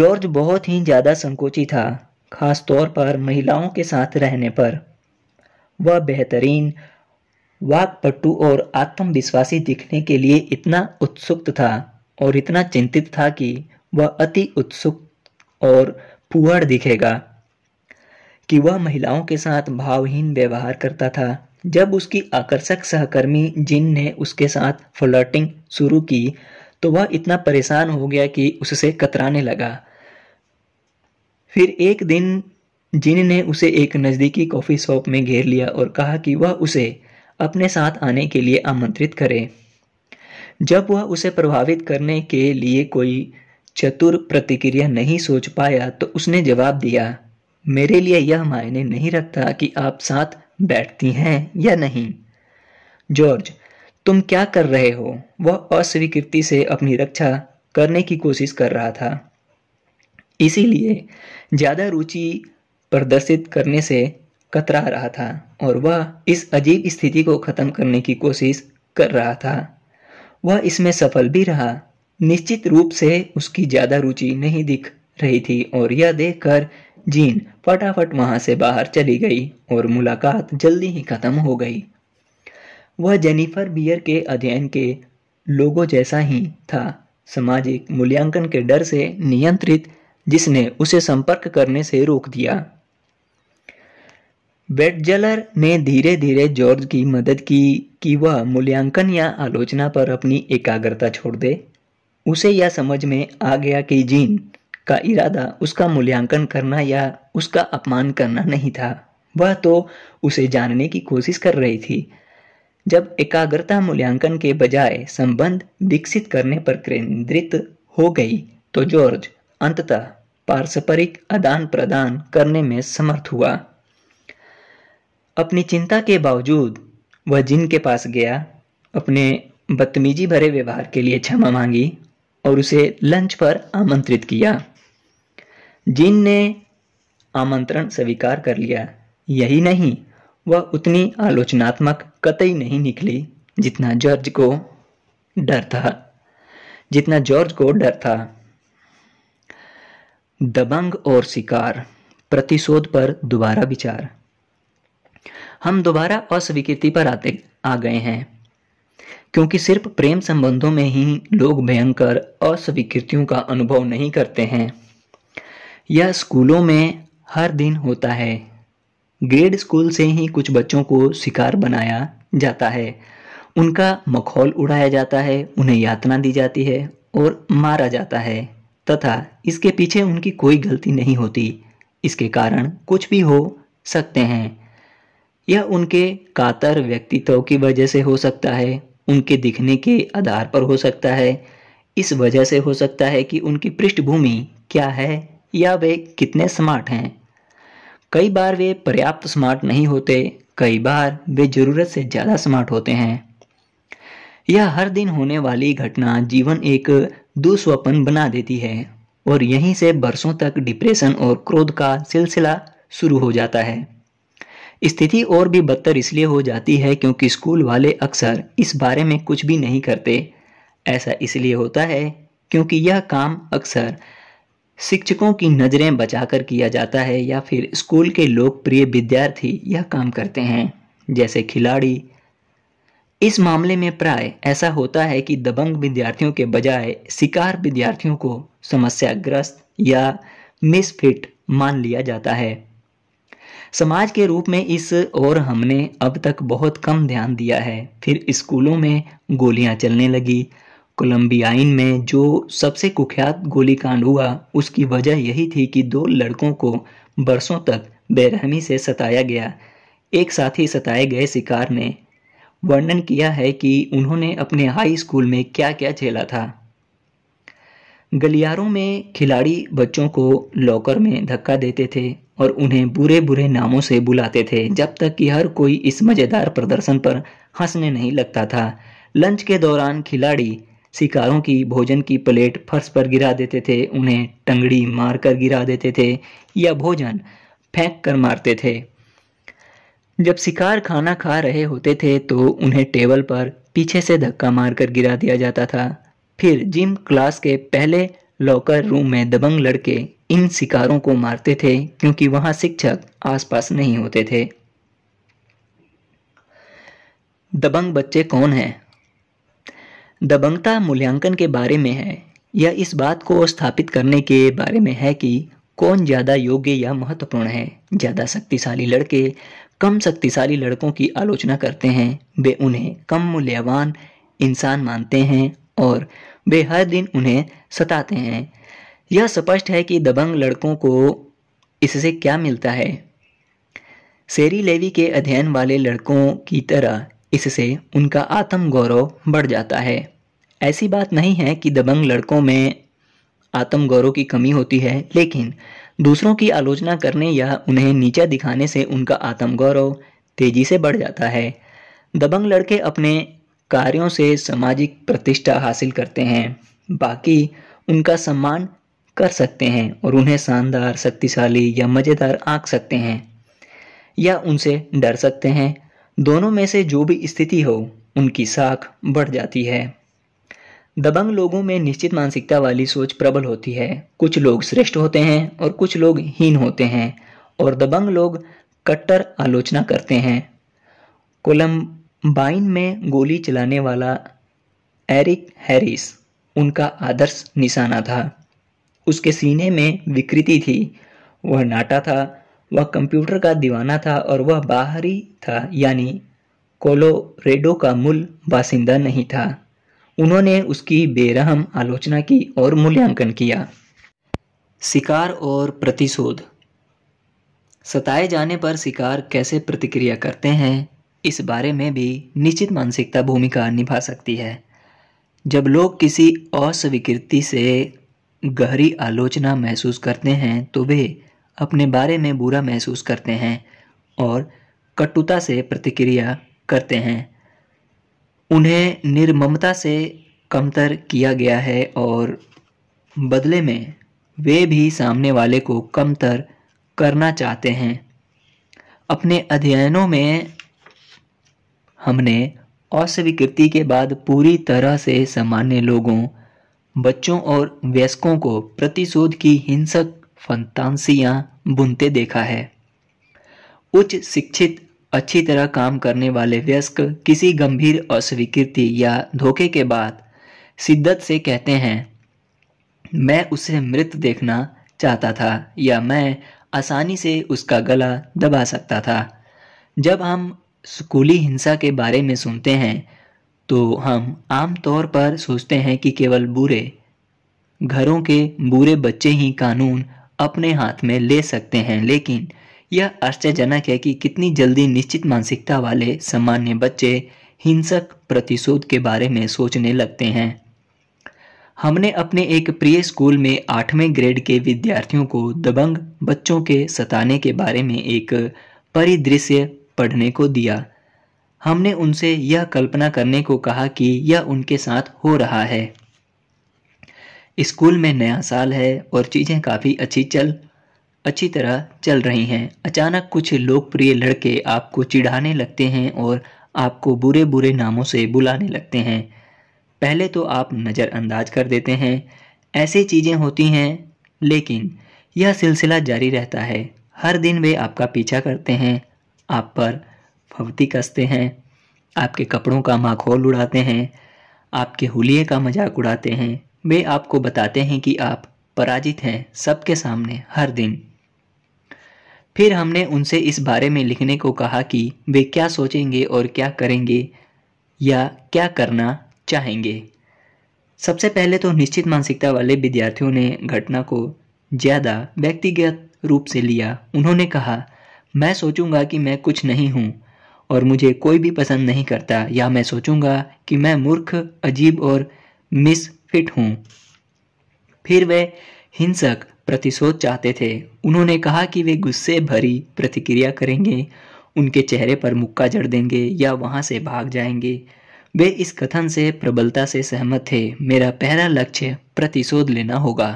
[SPEAKER 1] जॉर्ज बहुत ही ज़्यादा संकोची था खास तौर पर महिलाओं के साथ रहने पर वह बेहतरीन वाकपटु और आत्मविश्वासी दिखने के लिए इतना उत्सुक था और इतना चिंतित था कि वह अति उत्सुक और पुअर दिखेगा कि वह महिलाओं के साथ भावहीन व्यवहार करता था जब उसकी आकर्षक सहकर्मी जिन ने उसके साथ फ्लर्टिंग शुरू की तो वह इतना परेशान हो गया कि उससे कतराने लगा फिर एक दिन जिन ने उसे एक नज़दीकी कॉफ़ी शॉप में घेर लिया और कहा कि वह उसे अपने साथ आने के लिए आमंत्रित करे जब वह उसे प्रभावित करने के लिए कोई चतुर प्रतिक्रिया नहीं सोच पाया तो उसने जवाब दिया मेरे लिए यह मायने नहीं रखता कि आप साथ बैठती हैं या नहीं जॉर्ज तुम क्या कर रहे हो वह अस्वीकृति से अपनी रक्षा करने की कोशिश कर रहा था इसीलिए ज़्यादा रुचि प्रदर्शित करने से कतरा रहा था और वह इस अजीब स्थिति को ख़त्म करने की कोशिश कर रहा था वह इसमें सफल भी रहा निश्चित रूप से उसकी ज़्यादा रुचि नहीं दिख रही थी और यह देखकर जीन फटाफट वहां से बाहर चली गई और मुलाकात जल्दी ही ख़त्म हो गई वह जेनिफर बियर के अध्ययन के लोगों जैसा ही था सामाजिक मूल्यांकन के डर से नियंत्रित जिसने उसे संपर्क करने से रोक दिया बेटजलर ने धीरे धीरे जॉर्ज की मदद की कि वह मूल्यांकन या आलोचना पर अपनी एकाग्रता छोड़ दे उसे यह समझ में आ गया कि जीन का इरादा उसका मूल्यांकन करना या उसका अपमान करना नहीं था वह तो उसे जानने की कोशिश कर रही थी जब एकाग्रता मूल्यांकन के बजाय संबंध विकसित करने पर केंद्रित हो गई तो जॉर्ज अंततः पारस्परिक आदान प्रदान करने में समर्थ हुआ अपनी चिंता के बावजूद वह जिन के पास गया अपने बदतमीजी भरे व्यवहार के लिए क्षमा मांगी और उसे लंच पर आमंत्रित किया जिन ने आमंत्रण स्वीकार कर लिया यही नहीं वह उतनी आलोचनात्मक कतई नहीं निकली जितना जॉर्ज को डर था जितना जॉर्ज को डर था दबंग और शिकार प्रतिशोध पर दोबारा विचार हम दोबारा अस्वीकृति पर आते आ गए हैं क्योंकि सिर्फ प्रेम संबंधों में ही लोग भयंकर अस्वीकृतियों का अनुभव नहीं करते हैं यह स्कूलों में हर दिन होता है ग्रेड स्कूल से ही कुछ बच्चों को शिकार बनाया जाता है उनका मखौल उड़ाया जाता है उन्हें यातना दी जाती है और मारा जाता है तथा इसके पीछे उनकी कोई गलती नहीं होती इसके कारण कुछ भी हो सकते हैं यह उनके कातर व्यक्तित्व की वजह से हो सकता है उनके दिखने के आधार पर हो सकता है इस वजह से हो सकता है कि उनकी पृष्ठभूमि क्या है या वे कितने स्मार्ट हैं कई बार वे पर्याप्त स्मार्ट नहीं होते कई बार वे ज़रूरत से ज़्यादा स्मार्ट होते हैं यह हर दिन होने वाली घटना जीवन एक दुस्वपन बना देती है और यहीं से बरसों तक डिप्रेशन और क्रोध का सिलसिला शुरू हो जाता है स्थिति और भी बदतर इसलिए हो जाती है क्योंकि स्कूल वाले अक्सर इस बारे में कुछ भी नहीं करते ऐसा इसलिए होता है क्योंकि यह काम अक्सर शिक्षकों की नज़रें बचाकर किया जाता है या फिर स्कूल के लोकप्रिय विद्यार्थी यह काम करते हैं जैसे खिलाड़ी इस मामले में प्राय ऐसा होता है कि दबंग विद्यार्थियों के बजाय शिकार विद्यार्थियों को समस्याग्रस्त या मिसफिट मान लिया जाता है समाज के रूप में इस ओर हमने अब तक बहुत कम ध्यान दिया है फिर स्कूलों में गोलियां चलने लगी कोलंबियाइन में जो सबसे कुख्यात गोलीकांड हुआ उसकी वजह यही थी कि दो लड़कों को बरसों तक बेरहमी से सताया गया एक साथ ही सताए गए शिकार ने वर्णन किया है कि उन्होंने अपने हाई स्कूल में क्या क्या झेला था गलियारों में खिलाड़ी बच्चों को लॉकर में धक्का देते थे और उन्हें बुरे बुरे नामों से बुलाते थे जब तक कि हर कोई इस मज़ेदार प्रदर्शन पर हंसने नहीं लगता था लंच के दौरान खिलाड़ी शिकारों की भोजन की प्लेट फर्श पर गिरा देते थे उन्हें टंगड़ी मारकर गिरा देते थे या भोजन फेंक कर मारते थे जब शिकार खाना खा रहे होते थे तो उन्हें टेबल पर पीछे से धक्का मारकर गिरा दिया जाता था फिर जिम क्लास के पहले लॉकर रूम में दबंग लड़के इन शिकारों को मारते थे क्योंकि वहां शिक्षक आसपास नहीं होते थे दबंग बच्चे कौन हैं दबंगता मूल्यांकन के बारे में है या इस बात को स्थापित करने के बारे में है कि कौन ज़्यादा योग्य या महत्वपूर्ण है ज़्यादा शक्तिशाली लड़के कम शक्तिशाली लड़कों की आलोचना करते हैं वे उन्हें कम मूल्यवान इंसान मानते हैं और वे हर दिन उन्हें सताते हैं यह स्पष्ट है कि दबंग लड़कों को इससे क्या मिलता है सेरी लेवी के अध्ययन वाले लड़कों की तरह इससे उनका आत्म गौरव बढ़ जाता है ऐसी बात नहीं है कि दबंग लड़कों में आत्म गौरव की कमी होती है लेकिन दूसरों की आलोचना करने या उन्हें नीचा दिखाने से उनका आत्म गौरव तेजी से बढ़ जाता है दबंग लड़के अपने कार्यों से सामाजिक प्रतिष्ठा हासिल करते हैं बाकी उनका सम्मान कर सकते हैं और उन्हें शानदार शक्तिशाली या मज़ेदार आंक सकते हैं या उनसे डर सकते हैं दोनों में से जो भी स्थिति हो उनकी साख बढ़ जाती है दबंग लोगों में निश्चित मानसिकता वाली सोच प्रबल होती है कुछ लोग श्रेष्ठ होते हैं और कुछ लोग हीन होते हैं और दबंग लोग कट्टर आलोचना करते हैं कोलम्बाइन में गोली चलाने वाला एरिक हैरिस उनका आदर्श निशाना था उसके सीने में विकृति थी वह नाटा था वह कंप्यूटर का दीवाना था और वह बाहरी था यानी कोलोरेडो का मूल बासिंदा नहीं था उन्होंने उसकी बेरहम आलोचना की और मूल्यांकन किया शिकार और प्रतिशोध सताए जाने पर शिकार कैसे प्रतिक्रिया करते हैं इस बारे में भी निश्चित मानसिकता भूमिका निभा सकती है जब लोग किसी अस्वीकृति से गहरी आलोचना महसूस करते हैं तो वे अपने बारे में बुरा महसूस करते हैं और कटुता से प्रतिक्रिया करते हैं उन्हें निर्ममता से कमतर किया गया है और बदले में वे भी सामने वाले को कमतर करना चाहते हैं अपने अध्ययनों में हमने अस्वीकृति के बाद पूरी तरह से सामान्य लोगों बच्चों और वयस्कों को प्रतिशोध की हिंसक फंतानसियाँ बुनते देखा है उच्च शिक्षित अच्छी तरह काम करने वाले व्यस्क किसी गंभीर अस्वीकृति या धोखे के बाद शिद्दत से कहते हैं मैं उसे मृत देखना चाहता था या मैं आसानी से उसका गला दबा सकता था जब हम स्कूली हिंसा के बारे में सुनते हैं तो हम आम तौर पर सोचते हैं कि केवल बुरे घरों के बुरे बच्चे ही कानून अपने हाथ में ले सकते हैं लेकिन यह आश्चर्यजनक है कि कितनी जल्दी निश्चित मानसिकता वाले सामान्य बच्चे हिंसक प्रतिशोध के बारे में सोचने लगते हैं हमने अपने एक प्रिय स्कूल में आठवें ग्रेड के विद्यार्थियों को दबंग बच्चों के सताने के बारे में एक परिदृश्य पढ़ने को दिया हमने उनसे यह कल्पना करने को कहा कि यह उनके साथ हो रहा है स्कूल में नया साल है और चीज़ें काफ़ी अच्छी चल अच्छी तरह चल रही हैं अचानक कुछ लोकप्रिय लड़के आपको चिढ़ाने लगते हैं और आपको बुरे बुरे नामों से बुलाने लगते हैं पहले तो आप नज़रअंदाज कर देते हैं ऐसी चीज़ें होती हैं लेकिन यह सिलसिला जारी रहता है हर दिन वे आपका पीछा करते हैं आप पर फवती कसते हैं आपके कपड़ों का माखोल उड़ाते हैं आपके हुलिये का मजाक उड़ाते हैं वे आपको बताते हैं कि आप पराजित हैं सबके सामने हर दिन फिर हमने उनसे इस बारे में लिखने को कहा कि वे क्या सोचेंगे और क्या करेंगे या क्या करना चाहेंगे सबसे पहले तो निश्चित मानसिकता वाले विद्यार्थियों ने घटना को ज़्यादा व्यक्तिगत रूप से लिया उन्होंने कहा मैं सोचूंगा कि मैं कुछ नहीं हूं और मुझे कोई भी पसंद नहीं करता या मैं सोचूंगा कि मैं मूर्ख अजीब और मिस फिट हूँ फिर वे हिंसक प्रतिशोध चाहते थे उन्होंने कहा कि वे गुस्से भरी प्रतिक्रिया करेंगे उनके चेहरे पर मुक्का जड़ देंगे या वहाँ से भाग जाएंगे वे इस कथन से प्रबलता से सहमत थे मेरा पहला लक्ष्य प्रतिशोध लेना होगा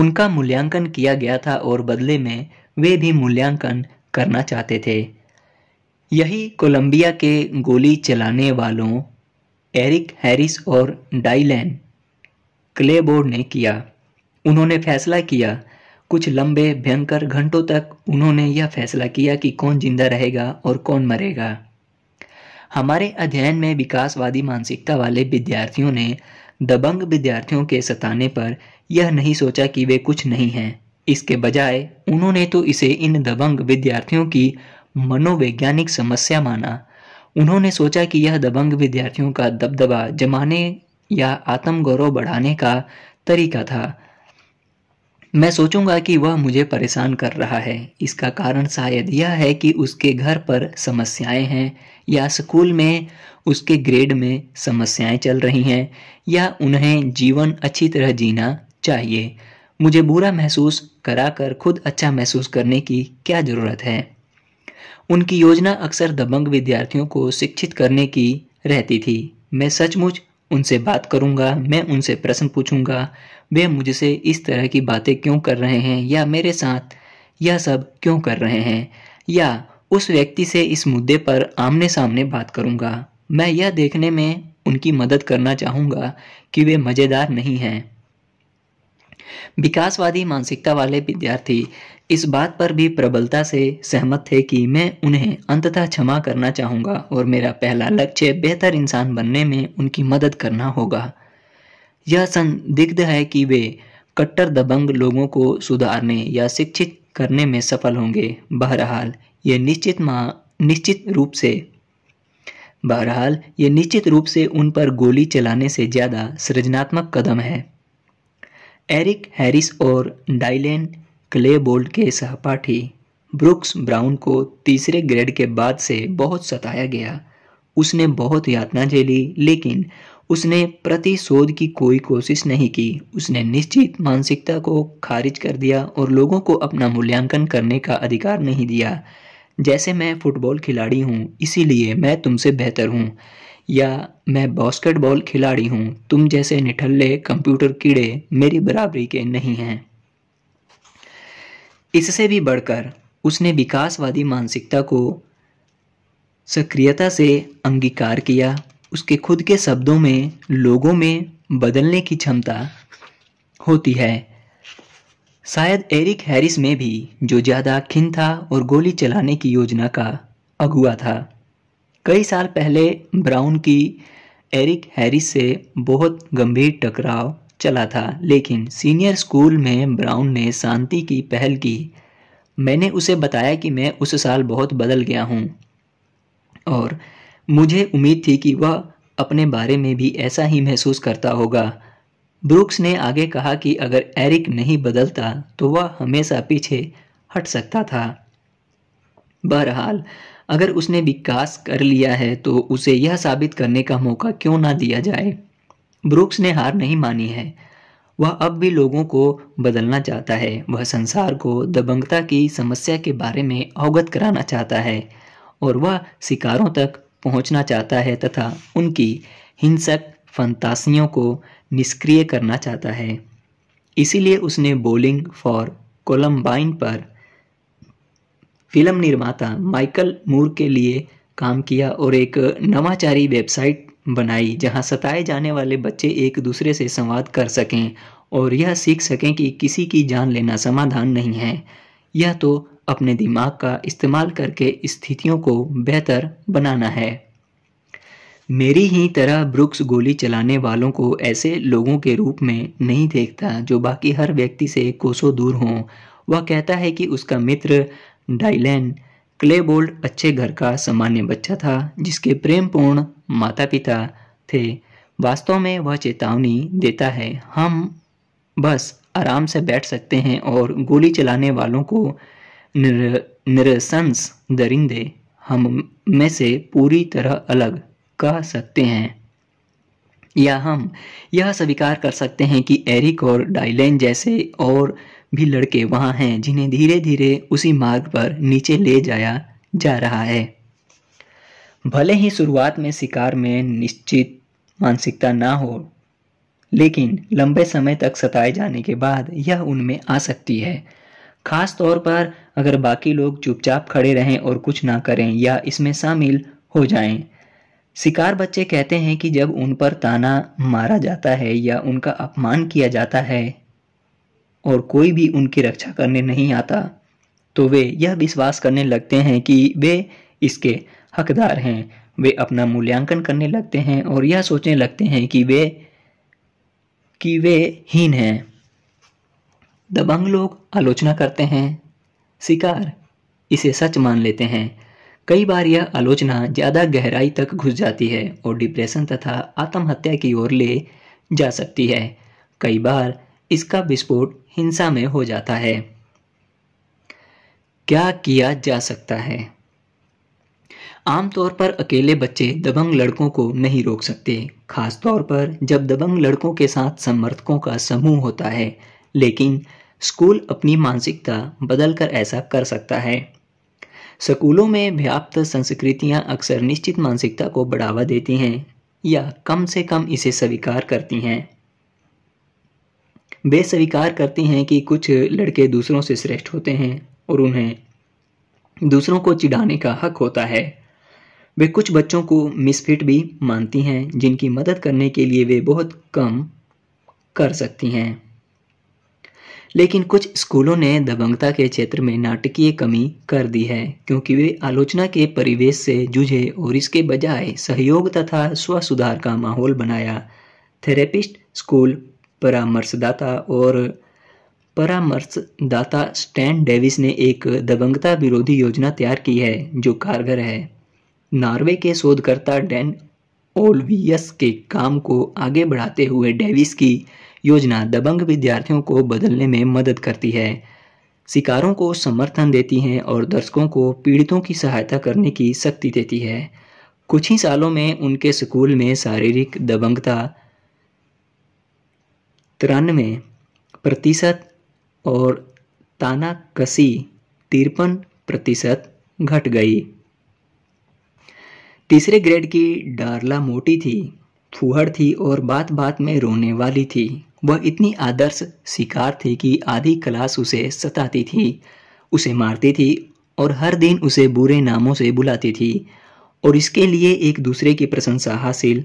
[SPEAKER 1] उनका मूल्यांकन किया गया था और बदले में वे भी मूल्यांकन करना चाहते थे यही कोलंबिया के गोली चलाने वालों एरिक हैरिस और डाइलैन क्लेबोर्ड ने किया उन्होंने फैसला किया कुछ लंबे भयंकर घंटों तक उन्होंने यह फैसला किया कि कौन जिंदा रहेगा और कौन मरेगा हमारे अध्ययन में विकासवादी मानसिकता वाले विद्यार्थियों ने दबंग विद्यार्थियों के सताने पर यह नहीं सोचा कि वे कुछ नहीं हैं इसके बजाय उन्होंने तो इसे इन दबंग विद्यार्थियों की मनोवैज्ञानिक समस्या माना उन्होंने सोचा कि यह दबंग विद्यार्थियों का दबदबा जमाने या आत्मगौरव बढ़ाने का तरीका था मैं सोचूंगा कि वह मुझे परेशान कर रहा है इसका कारण शायद यह है कि उसके घर पर समस्याएं हैं या स्कूल में उसके ग्रेड में समस्याएं चल रही हैं या उन्हें जीवन अच्छी तरह जीना चाहिए मुझे बुरा महसूस कराकर खुद अच्छा महसूस करने की क्या ज़रूरत है उनकी योजना अक्सर दबंग विद्यार्थियों को शिक्षित करने की रहती थी मैं सचमुच उनसे बात करूंगा मैं उनसे प्रश्न पूछूंगा वे मुझसे इस तरह की बातें क्यों कर रहे हैं या मेरे साथ यह सब क्यों कर रहे हैं या उस व्यक्ति से इस मुद्दे पर आमने सामने बात करूंगा मैं यह देखने में उनकी मदद करना चाहूंगा कि वे मज़ेदार नहीं हैं विकासवादी मानसिकता वाले विद्यार्थी इस बात पर भी प्रबलता से सहमत थे कि मैं उन्हें अंततः क्षमा करना चाहूँगा और मेरा पहला लक्ष्य बेहतर इंसान बनने में उनकी मदद करना होगा यह संदिग्ध है कि वे कट्टर दबंग लोगों को सुधारने या शिक्षित करने में सफल होंगे बहरहाल ये निश्चित माँ निश्चित रूप से बहरहाल ये निश्चित रूप से उन पर गोली चलाने से ज़्यादा सृजनात्मक कदम है एरिक हैरिस और डाइलेन क्लेबोल्ड के सहपाठी ब्रुक्स ब्राउन को तीसरे ग्रेड के बाद से बहुत सताया गया उसने बहुत यातना झेली लेकिन उसने प्रतिशोध की कोई कोशिश नहीं की उसने निश्चित मानसिकता को खारिज कर दिया और लोगों को अपना मूल्यांकन करने का अधिकार नहीं दिया जैसे मैं फुटबॉल खिलाड़ी हूँ इसीलिए मैं तुमसे बेहतर हूँ या मैं बास्केटबॉल खिलाड़ी हूँ तुम जैसे निठल्ले कंप्यूटर कीड़े मेरी बराबरी के नहीं हैं इससे भी बढ़कर उसने विकासवादी मानसिकता को सक्रियता से अंगीकार किया उसके खुद के शब्दों में लोगों में बदलने की क्षमता होती है शायद एरिक हैरिस में भी जो ज़्यादा खिन था और गोली चलाने की योजना का अगुआ था कई साल पहले ब्राउन की एरिक हैरिस से बहुत गंभीर टकराव चला था लेकिन सीनियर स्कूल में ब्राउन ने शांति की पहल की मैंने उसे बताया कि मैं उस साल बहुत बदल गया हूँ और मुझे उम्मीद थी कि वह अपने बारे में भी ऐसा ही महसूस करता होगा ब्रूक्स ने आगे कहा कि अगर एरिक नहीं बदलता तो वह हमेशा पीछे हट सकता था बहरहाल अगर उसने विकास कर लिया है तो उसे यह साबित करने का मौका क्यों ना दिया जाए ब्रूक्स ने हार नहीं मानी है वह अब भी लोगों को बदलना चाहता है वह संसार को दबंगता की समस्या के बारे में अवगत कराना चाहता है और वह शिकारों तक पहुंचना चाहता है तथा उनकी हिंसक फंतासियों को निष्क्रिय करना चाहता है इसीलिए उसने बोलिंग फॉर कोलम्बाइन पर फिल्म निर्माता माइकल मूर के लिए काम किया और एक नवाचारी वेबसाइट बनाई जहां सताए जाने वाले बच्चे एक दूसरे से संवाद कर सकें और यह सीख सकें कि किसी की जान लेना समाधान नहीं है यह तो अपने दिमाग का इस्तेमाल करके स्थितियों को बेहतर बनाना है मेरी ही तरह ब्रुक्स गोली चलाने वालों को ऐसे लोगों के रूप में नहीं देखता जो बाकी हर व्यक्ति से कोसों दूर हों वह कहता है कि उसका मित्र डाइलैन क्लेबोल्ड अच्छे घर का सामान्य बच्चा था जिसके प्रेमपूर्ण माता पिता थे वास्तव में वह चेतावनी देता है हम बस आराम से बैठ सकते हैं और गोली चलाने वालों को निर, निरसंस दरिंदे हम में से पूरी तरह अलग कह सकते हैं या हम यह स्वीकार कर सकते हैं कि एरिक और डाइलेन जैसे और भी लड़के वहाँ हैं जिन्हें धीरे धीरे उसी मार्ग पर नीचे ले जाया जा रहा है भले ही शुरुआत में शिकार में निश्चित मानसिकता ना हो लेकिन लंबे समय तक सताए जाने के बाद यह उनमें आ सकती है खास तौर पर अगर बाकी लोग चुपचाप खड़े रहें और कुछ ना करें या इसमें शामिल हो जाएं। शिकार बच्चे कहते हैं कि जब उन पर ताना मारा जाता है या उनका अपमान किया जाता है और कोई भी उनकी रक्षा करने नहीं आता तो वे यह विश्वास करने लगते हैं कि वे इसके हकदार हैं वे अपना मूल्यांकन करने लगते हैं और यह सोचने लगते हैं कि वे कि वे हीन हैं दबंग लोग आलोचना करते हैं शिकार इसे सच मान लेते हैं कई बार यह आलोचना ज़्यादा गहराई तक घुस जाती है और डिप्रेशन तथा आत्महत्या की ओर ले जा सकती है कई बार इसका विस्फोट हिंसा में हो जाता है क्या किया जा सकता है आमतौर पर अकेले बच्चे दबंग लड़कों को नहीं रोक सकते खासतौर पर जब दबंग लड़कों के साथ समर्थकों का समूह होता है लेकिन स्कूल अपनी मानसिकता बदल कर ऐसा कर सकता है स्कूलों में व्याप्त संस्कृतियां अक्सर निश्चित मानसिकता को बढ़ावा देती हैं या कम से कम इसे स्वीकार करती हैं वे स्वीकार करती हैं कि कुछ लड़के दूसरों से श्रेष्ठ होते हैं और उन्हें दूसरों को चिढ़ाने का हक होता है वे कुछ बच्चों को मिसफिट भी मानती हैं जिनकी मदद करने के लिए वे बहुत कम कर सकती हैं लेकिन कुछ स्कूलों ने दबंगता के क्षेत्र में नाटकीय कमी कर दी है क्योंकि वे आलोचना के परिवेश से जूझे और इसके बजाय सहयोग तथा स्व सुधार का माहौल बनाया थेरेपिस्ट स्कूल परामर्शदाता और परामर्शदाता स्टैन डेविस ने एक दबंगता विरोधी योजना तैयार की है जो कारगर है नॉर्वे के शोधकर्ता डैन ओल्वियस के काम को आगे बढ़ाते हुए डेविस की योजना दबंग विद्यार्थियों को बदलने में मदद करती है शिकारों को समर्थन देती हैं और दर्शकों को पीड़ितों की सहायता करने की शक्ति देती है कुछ ही सालों में उनके स्कूल में शारीरिक दबंगता तिरानवे प्रतिशत और तानाकसी तिरपन प्रतिशत घट गई तीसरे ग्रेड की डारला मोटी थी फूहड़ थी और बात बात में रोने वाली थी वह इतनी आदर्श शिकार थी कि आधी क्लास उसे सताती थी उसे मारती थी और हर दिन उसे बुरे नामों से बुलाती थी और इसके लिए एक दूसरे की प्रशंसा हासिल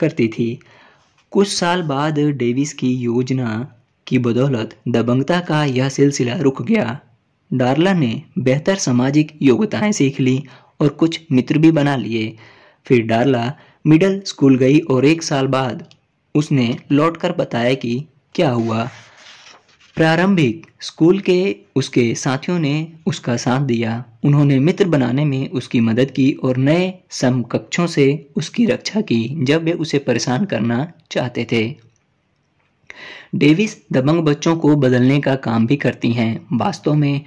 [SPEAKER 1] करती थी कुछ साल बाद डेविस की योजना की बदौलत दबंगता का यह सिलसिला रुक गया डार्ला ने बेहतर सामाजिक योग्यताएं सीख ली और कुछ मित्र भी बना लिए फिर डार्ला मिडल स्कूल गई और एक साल बाद उसने लौटकर बताया कि क्या हुआ प्रारंभिक स्कूल के उसके साथियों ने उसका साथ दिया उन्होंने मित्र बनाने में उसकी मदद की और नए समकक्षों से उसकी रक्षा की जब वे उसे परेशान करना चाहते थे डेविस दबंग बच्चों को बदलने का काम भी करती हैं वास्तव में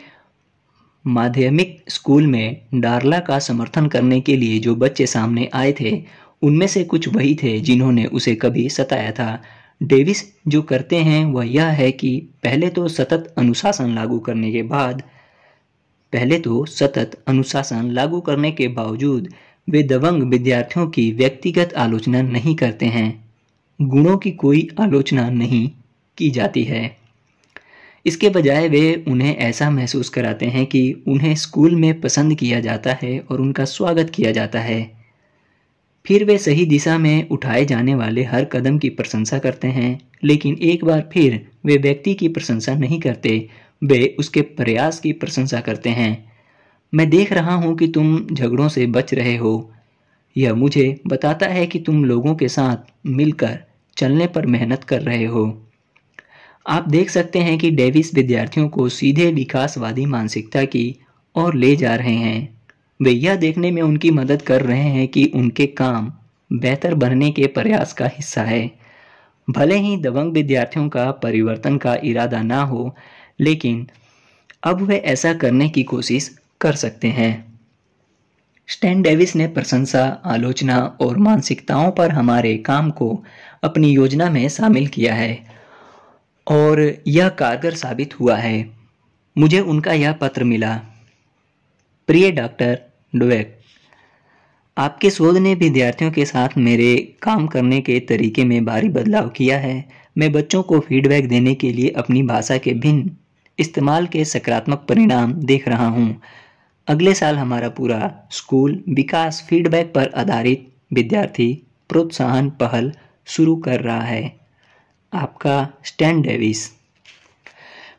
[SPEAKER 1] माध्यमिक स्कूल में डारला का समर्थन करने के लिए जो बच्चे सामने आए थे उनमें से कुछ वही थे जिन्होंने उसे कभी सताया था डेविस जो करते हैं वह यह है कि पहले तो सतत अनुशासन लागू करने के बाद पहले तो सतत अनुशासन लागू करने के बावजूद वे दबंग विद्यार्थियों की व्यक्तिगत आलोचना नहीं करते हैं गुणों की कोई आलोचना नहीं की जाती है इसके बजाय वे उन्हें ऐसा महसूस कराते हैं कि उन्हें स्कूल में पसंद किया जाता है और उनका स्वागत किया जाता है फिर वे सही दिशा में उठाए जाने वाले हर कदम की प्रशंसा करते हैं लेकिन एक बार फिर वे व्यक्ति की प्रशंसा नहीं करते वे उसके प्रयास की प्रशंसा करते हैं मैं देख रहा हूँ कि तुम झगड़ों से बच रहे हो यह मुझे बताता है कि तुम लोगों के साथ मिलकर चलने पर मेहनत कर रहे हो आप देख सकते हैं कि डेविस विद्यार्थियों को सीधे विकासवादी मानसिकता की ओर ले जा रहे हैं वे यह देखने में उनकी मदद कर रहे हैं कि उनके काम बेहतर बनने के प्रयास का हिस्सा है भले ही दबंग विद्यार्थियों का परिवर्तन का इरादा ना हो लेकिन अब वे ऐसा करने की कोशिश कर सकते हैं स्टैन डेविस ने प्रशंसा आलोचना और मानसिकताओं पर हमारे काम को अपनी योजना में शामिल किया है और यह कारगर साबित हुआ है मुझे उनका यह पत्र मिला प्रिय डॉक्टर डोवेक आपके शोध ने विद्यार्थियों के साथ मेरे काम करने के तरीके में भारी बदलाव किया है मैं बच्चों को फीडबैक देने के लिए अपनी भाषा के भिन्न इस्तेमाल के सकारात्मक परिणाम देख रहा हूँ अगले साल हमारा पूरा स्कूल विकास फीडबैक पर आधारित विद्यार्थी प्रोत्साहन पहल शुरू कर रहा है आपका स्टैन डेविस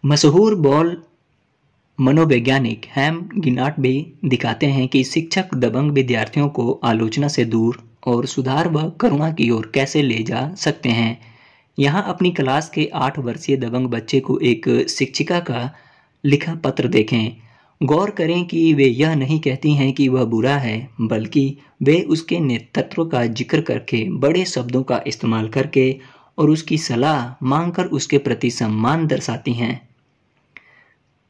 [SPEAKER 1] मशहूर बॉल मनोवैज्ञानिक हैम गिनाट भी दिखाते हैं कि शिक्षक दबंग विद्यार्थियों को आलोचना से दूर और सुधार व करुणा की ओर कैसे ले जा सकते हैं यहाँ अपनी क्लास के आठ वर्षीय दबंग बच्चे को एक शिक्षिका का लिखा पत्र देखें गौर करें कि वे यह नहीं कहती हैं कि वह बुरा है बल्कि वे उसके नेतृत्व का जिक्र करके बड़े शब्दों का इस्तेमाल करके और उसकी सलाह मांगकर उसके प्रति सम्मान दर्शाती हैं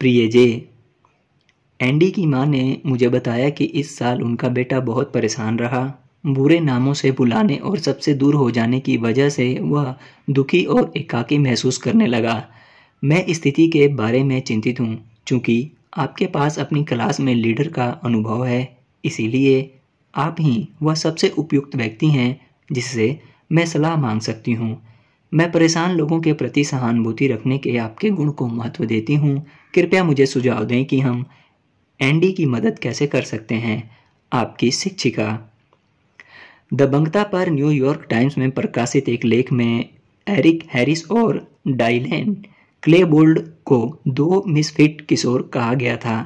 [SPEAKER 1] प्रिय जे एंडी की माँ ने मुझे बताया कि इस साल उनका बेटा बहुत परेशान रहा बुरे नामों से बुलाने और सबसे दूर हो जाने की वजह से वह दुखी और एकाकी महसूस करने लगा मैं स्थिति के बारे में चिंतित हूँ चूँकि आपके पास अपनी क्लास में लीडर का अनुभव है इसीलिए आप ही वह सबसे उपयुक्त व्यक्ति हैं जिससे मैं सलाह मांग सकती हूँ मैं परेशान लोगों के प्रति सहानुभूति रखने के आपके गुण को महत्व देती हूँ कृपया मुझे सुझाव दें कि हम एंडी की मदद कैसे कर सकते हैं आपकी शिक्षिका दबंगता पर न्यूयॉर्क टाइम्स में प्रकाशित एक लेख में एरिक हैरिस और डाइलेन क्लेबोल्ड को दो मिसफिट किशोर कहा गया था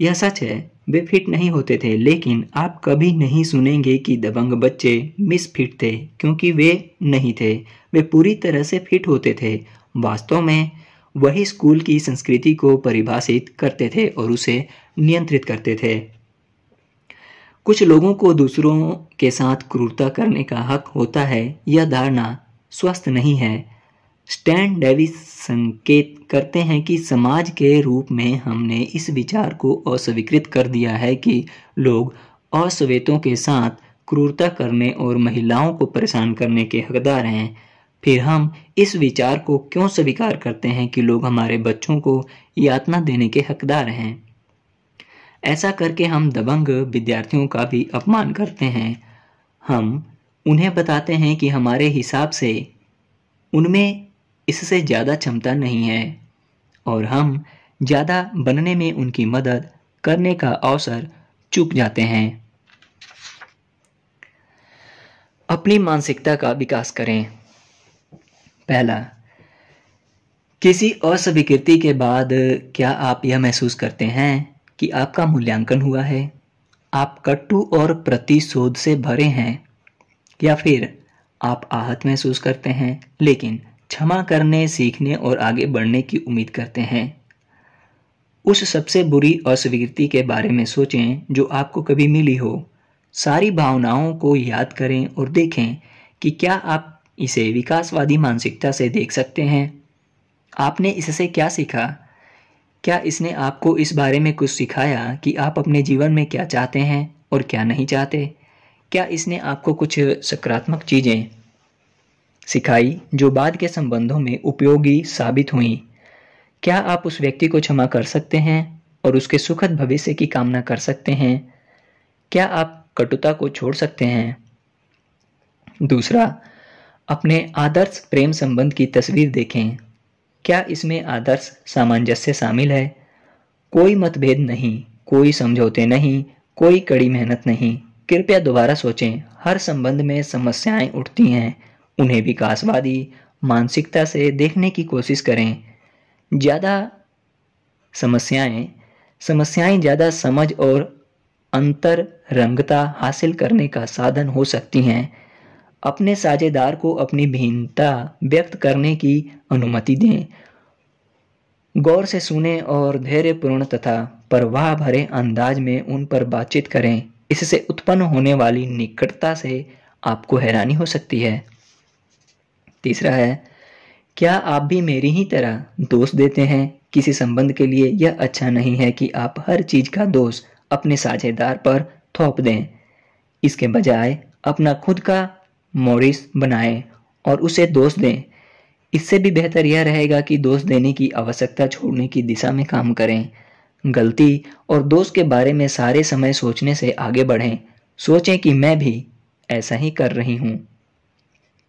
[SPEAKER 1] यह सच है वे फिट नहीं होते थे लेकिन आप कभी नहीं सुनेंगे कि दबंग बच्चे मिस फिट थे क्योंकि वे नहीं थे वे पूरी तरह से फिट होते थे वास्तव में वही स्कूल की संस्कृति को परिभाषित करते थे और उसे नियंत्रित करते थे कुछ लोगों को दूसरों के साथ क्रूरता करने का हक होता है यह धारणा स्वस्थ नहीं है स्टैन डेविस संकेत करते हैं कि समाज के रूप में हमने इस विचार को अस्वीकृत कर दिया है कि लोग अश्वेतों के साथ क्रूरता करने और महिलाओं को परेशान करने के हकदार हैं फिर हम इस विचार को क्यों स्वीकार करते हैं कि लोग हमारे बच्चों को यातना देने के हकदार हैं ऐसा करके हम दबंग विद्यार्थियों का भी अपमान करते हैं हम उन्हें बताते हैं कि हमारे हिसाब से उनमें इससे ज़्यादा क्षमता नहीं है और हम ज़्यादा बनने में उनकी मदद करने का अवसर चुप जाते हैं अपनी मानसिकता का विकास करें पहला किसी अस्वीकृति के बाद क्या आप यह महसूस करते हैं कि आपका मूल्यांकन हुआ है आप कट्टु और प्रतिशोध से भरे हैं या फिर आप आहत महसूस करते हैं लेकिन क्षमा करने सीखने और आगे बढ़ने की उम्मीद करते हैं उस सबसे बुरी अस्वीकृति के बारे में सोचें जो आपको कभी मिली हो सारी भावनाओं को याद करें और देखें कि क्या आप इसे विकासवादी मानसिकता से देख सकते हैं आपने इससे क्या सीखा क्या इसने आपको इस बारे में कुछ सिखाया कि आप अपने जीवन में क्या चाहते हैं और क्या नहीं चाहते क्या इसने आपको कुछ सकारात्मक चीज़ें सिखाई जो बाद के संबंधों में उपयोगी साबित हुई क्या आप उस व्यक्ति को क्षमा कर सकते हैं और उसके सुखद भविष्य की कामना कर सकते हैं क्या आप कटुता को छोड़ सकते हैं दूसरा अपने आदर्श प्रेम संबंध की तस्वीर देखें क्या इसमें आदर्श सामंजस्य शामिल है कोई मतभेद नहीं कोई समझौते नहीं कोई कड़ी मेहनत नहीं कृपया दोबारा सोचें हर संबंध में समस्याएं उठती हैं उन्हें विकासवादी मानसिकता से देखने की कोशिश करें ज़्यादा समस्याएं समस्याएं ज़्यादा समझ और अंतर रंगता हासिल करने का साधन हो सकती हैं अपने साझेदार को अपनी भिन्नता व्यक्त करने की अनुमति दें गौर से सुने और धैर्यपूर्ण तथा परवाह भरे अंदाज में उन पर बातचीत करें इससे उत्पन्न होने वाली निकटता से आपको हैरानी हो सकती है तीसरा है क्या आप भी मेरी ही तरह दोष देते हैं किसी संबंध के लिए यह अच्छा नहीं है कि आप हर चीज का दोष अपने साझेदार पर थोप दें इसके बजाय अपना खुद का मोरिस बनाएं और उसे दोष दें इससे भी बेहतर यह रहेगा कि दोष देने की आवश्यकता छोड़ने की दिशा में काम करें गलती और दोष के बारे में सारे समय सोचने से आगे बढ़ें सोचें कि मैं भी ऐसा ही कर रही हूँ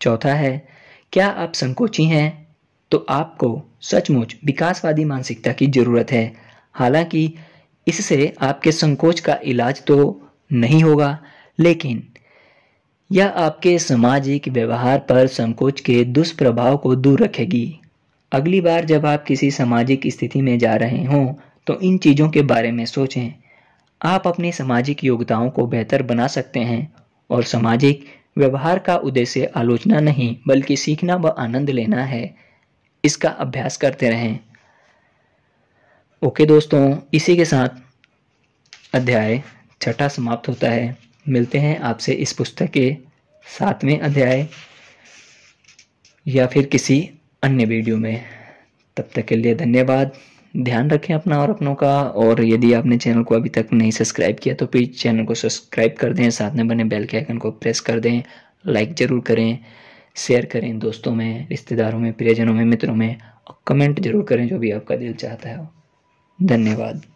[SPEAKER 1] चौथा है क्या आप संकोची हैं तो आपको सचमुच विकासवादी मानसिकता की ज़रूरत है हालांकि इससे आपके संकोच का इलाज तो नहीं होगा लेकिन यह आपके सामाजिक व्यवहार पर संकोच के दुष्प्रभाव को दूर रखेगी अगली बार जब आप किसी सामाजिक स्थिति में जा रहे हों तो इन चीज़ों के बारे में सोचें आप अपनी सामाजिक योग्यताओं को बेहतर बना सकते हैं और सामाजिक व्यवहार का उद्देश्य आलोचना नहीं बल्कि सीखना व आनंद लेना है इसका अभ्यास करते रहें ओके दोस्तों इसी के साथ अध्याय छठा समाप्त होता है मिलते हैं आपसे इस पुस्तक के सातवें अध्याय या फिर किसी अन्य वीडियो में तब तक के लिए धन्यवाद ध्यान रखें अपना और अपनों का और यदि आपने चैनल को अभी तक नहीं सब्सक्राइब किया तो प्लीज़ चैनल को सब्सक्राइब कर दें साथ में बने बेल के आइकन को प्रेस कर दें लाइक ज़रूर करें शेयर करें दोस्तों में रिश्तेदारों में प्रियजनों में मित्रों में और कमेंट जरूर करें जो भी आपका दिल चाहता है धन्यवाद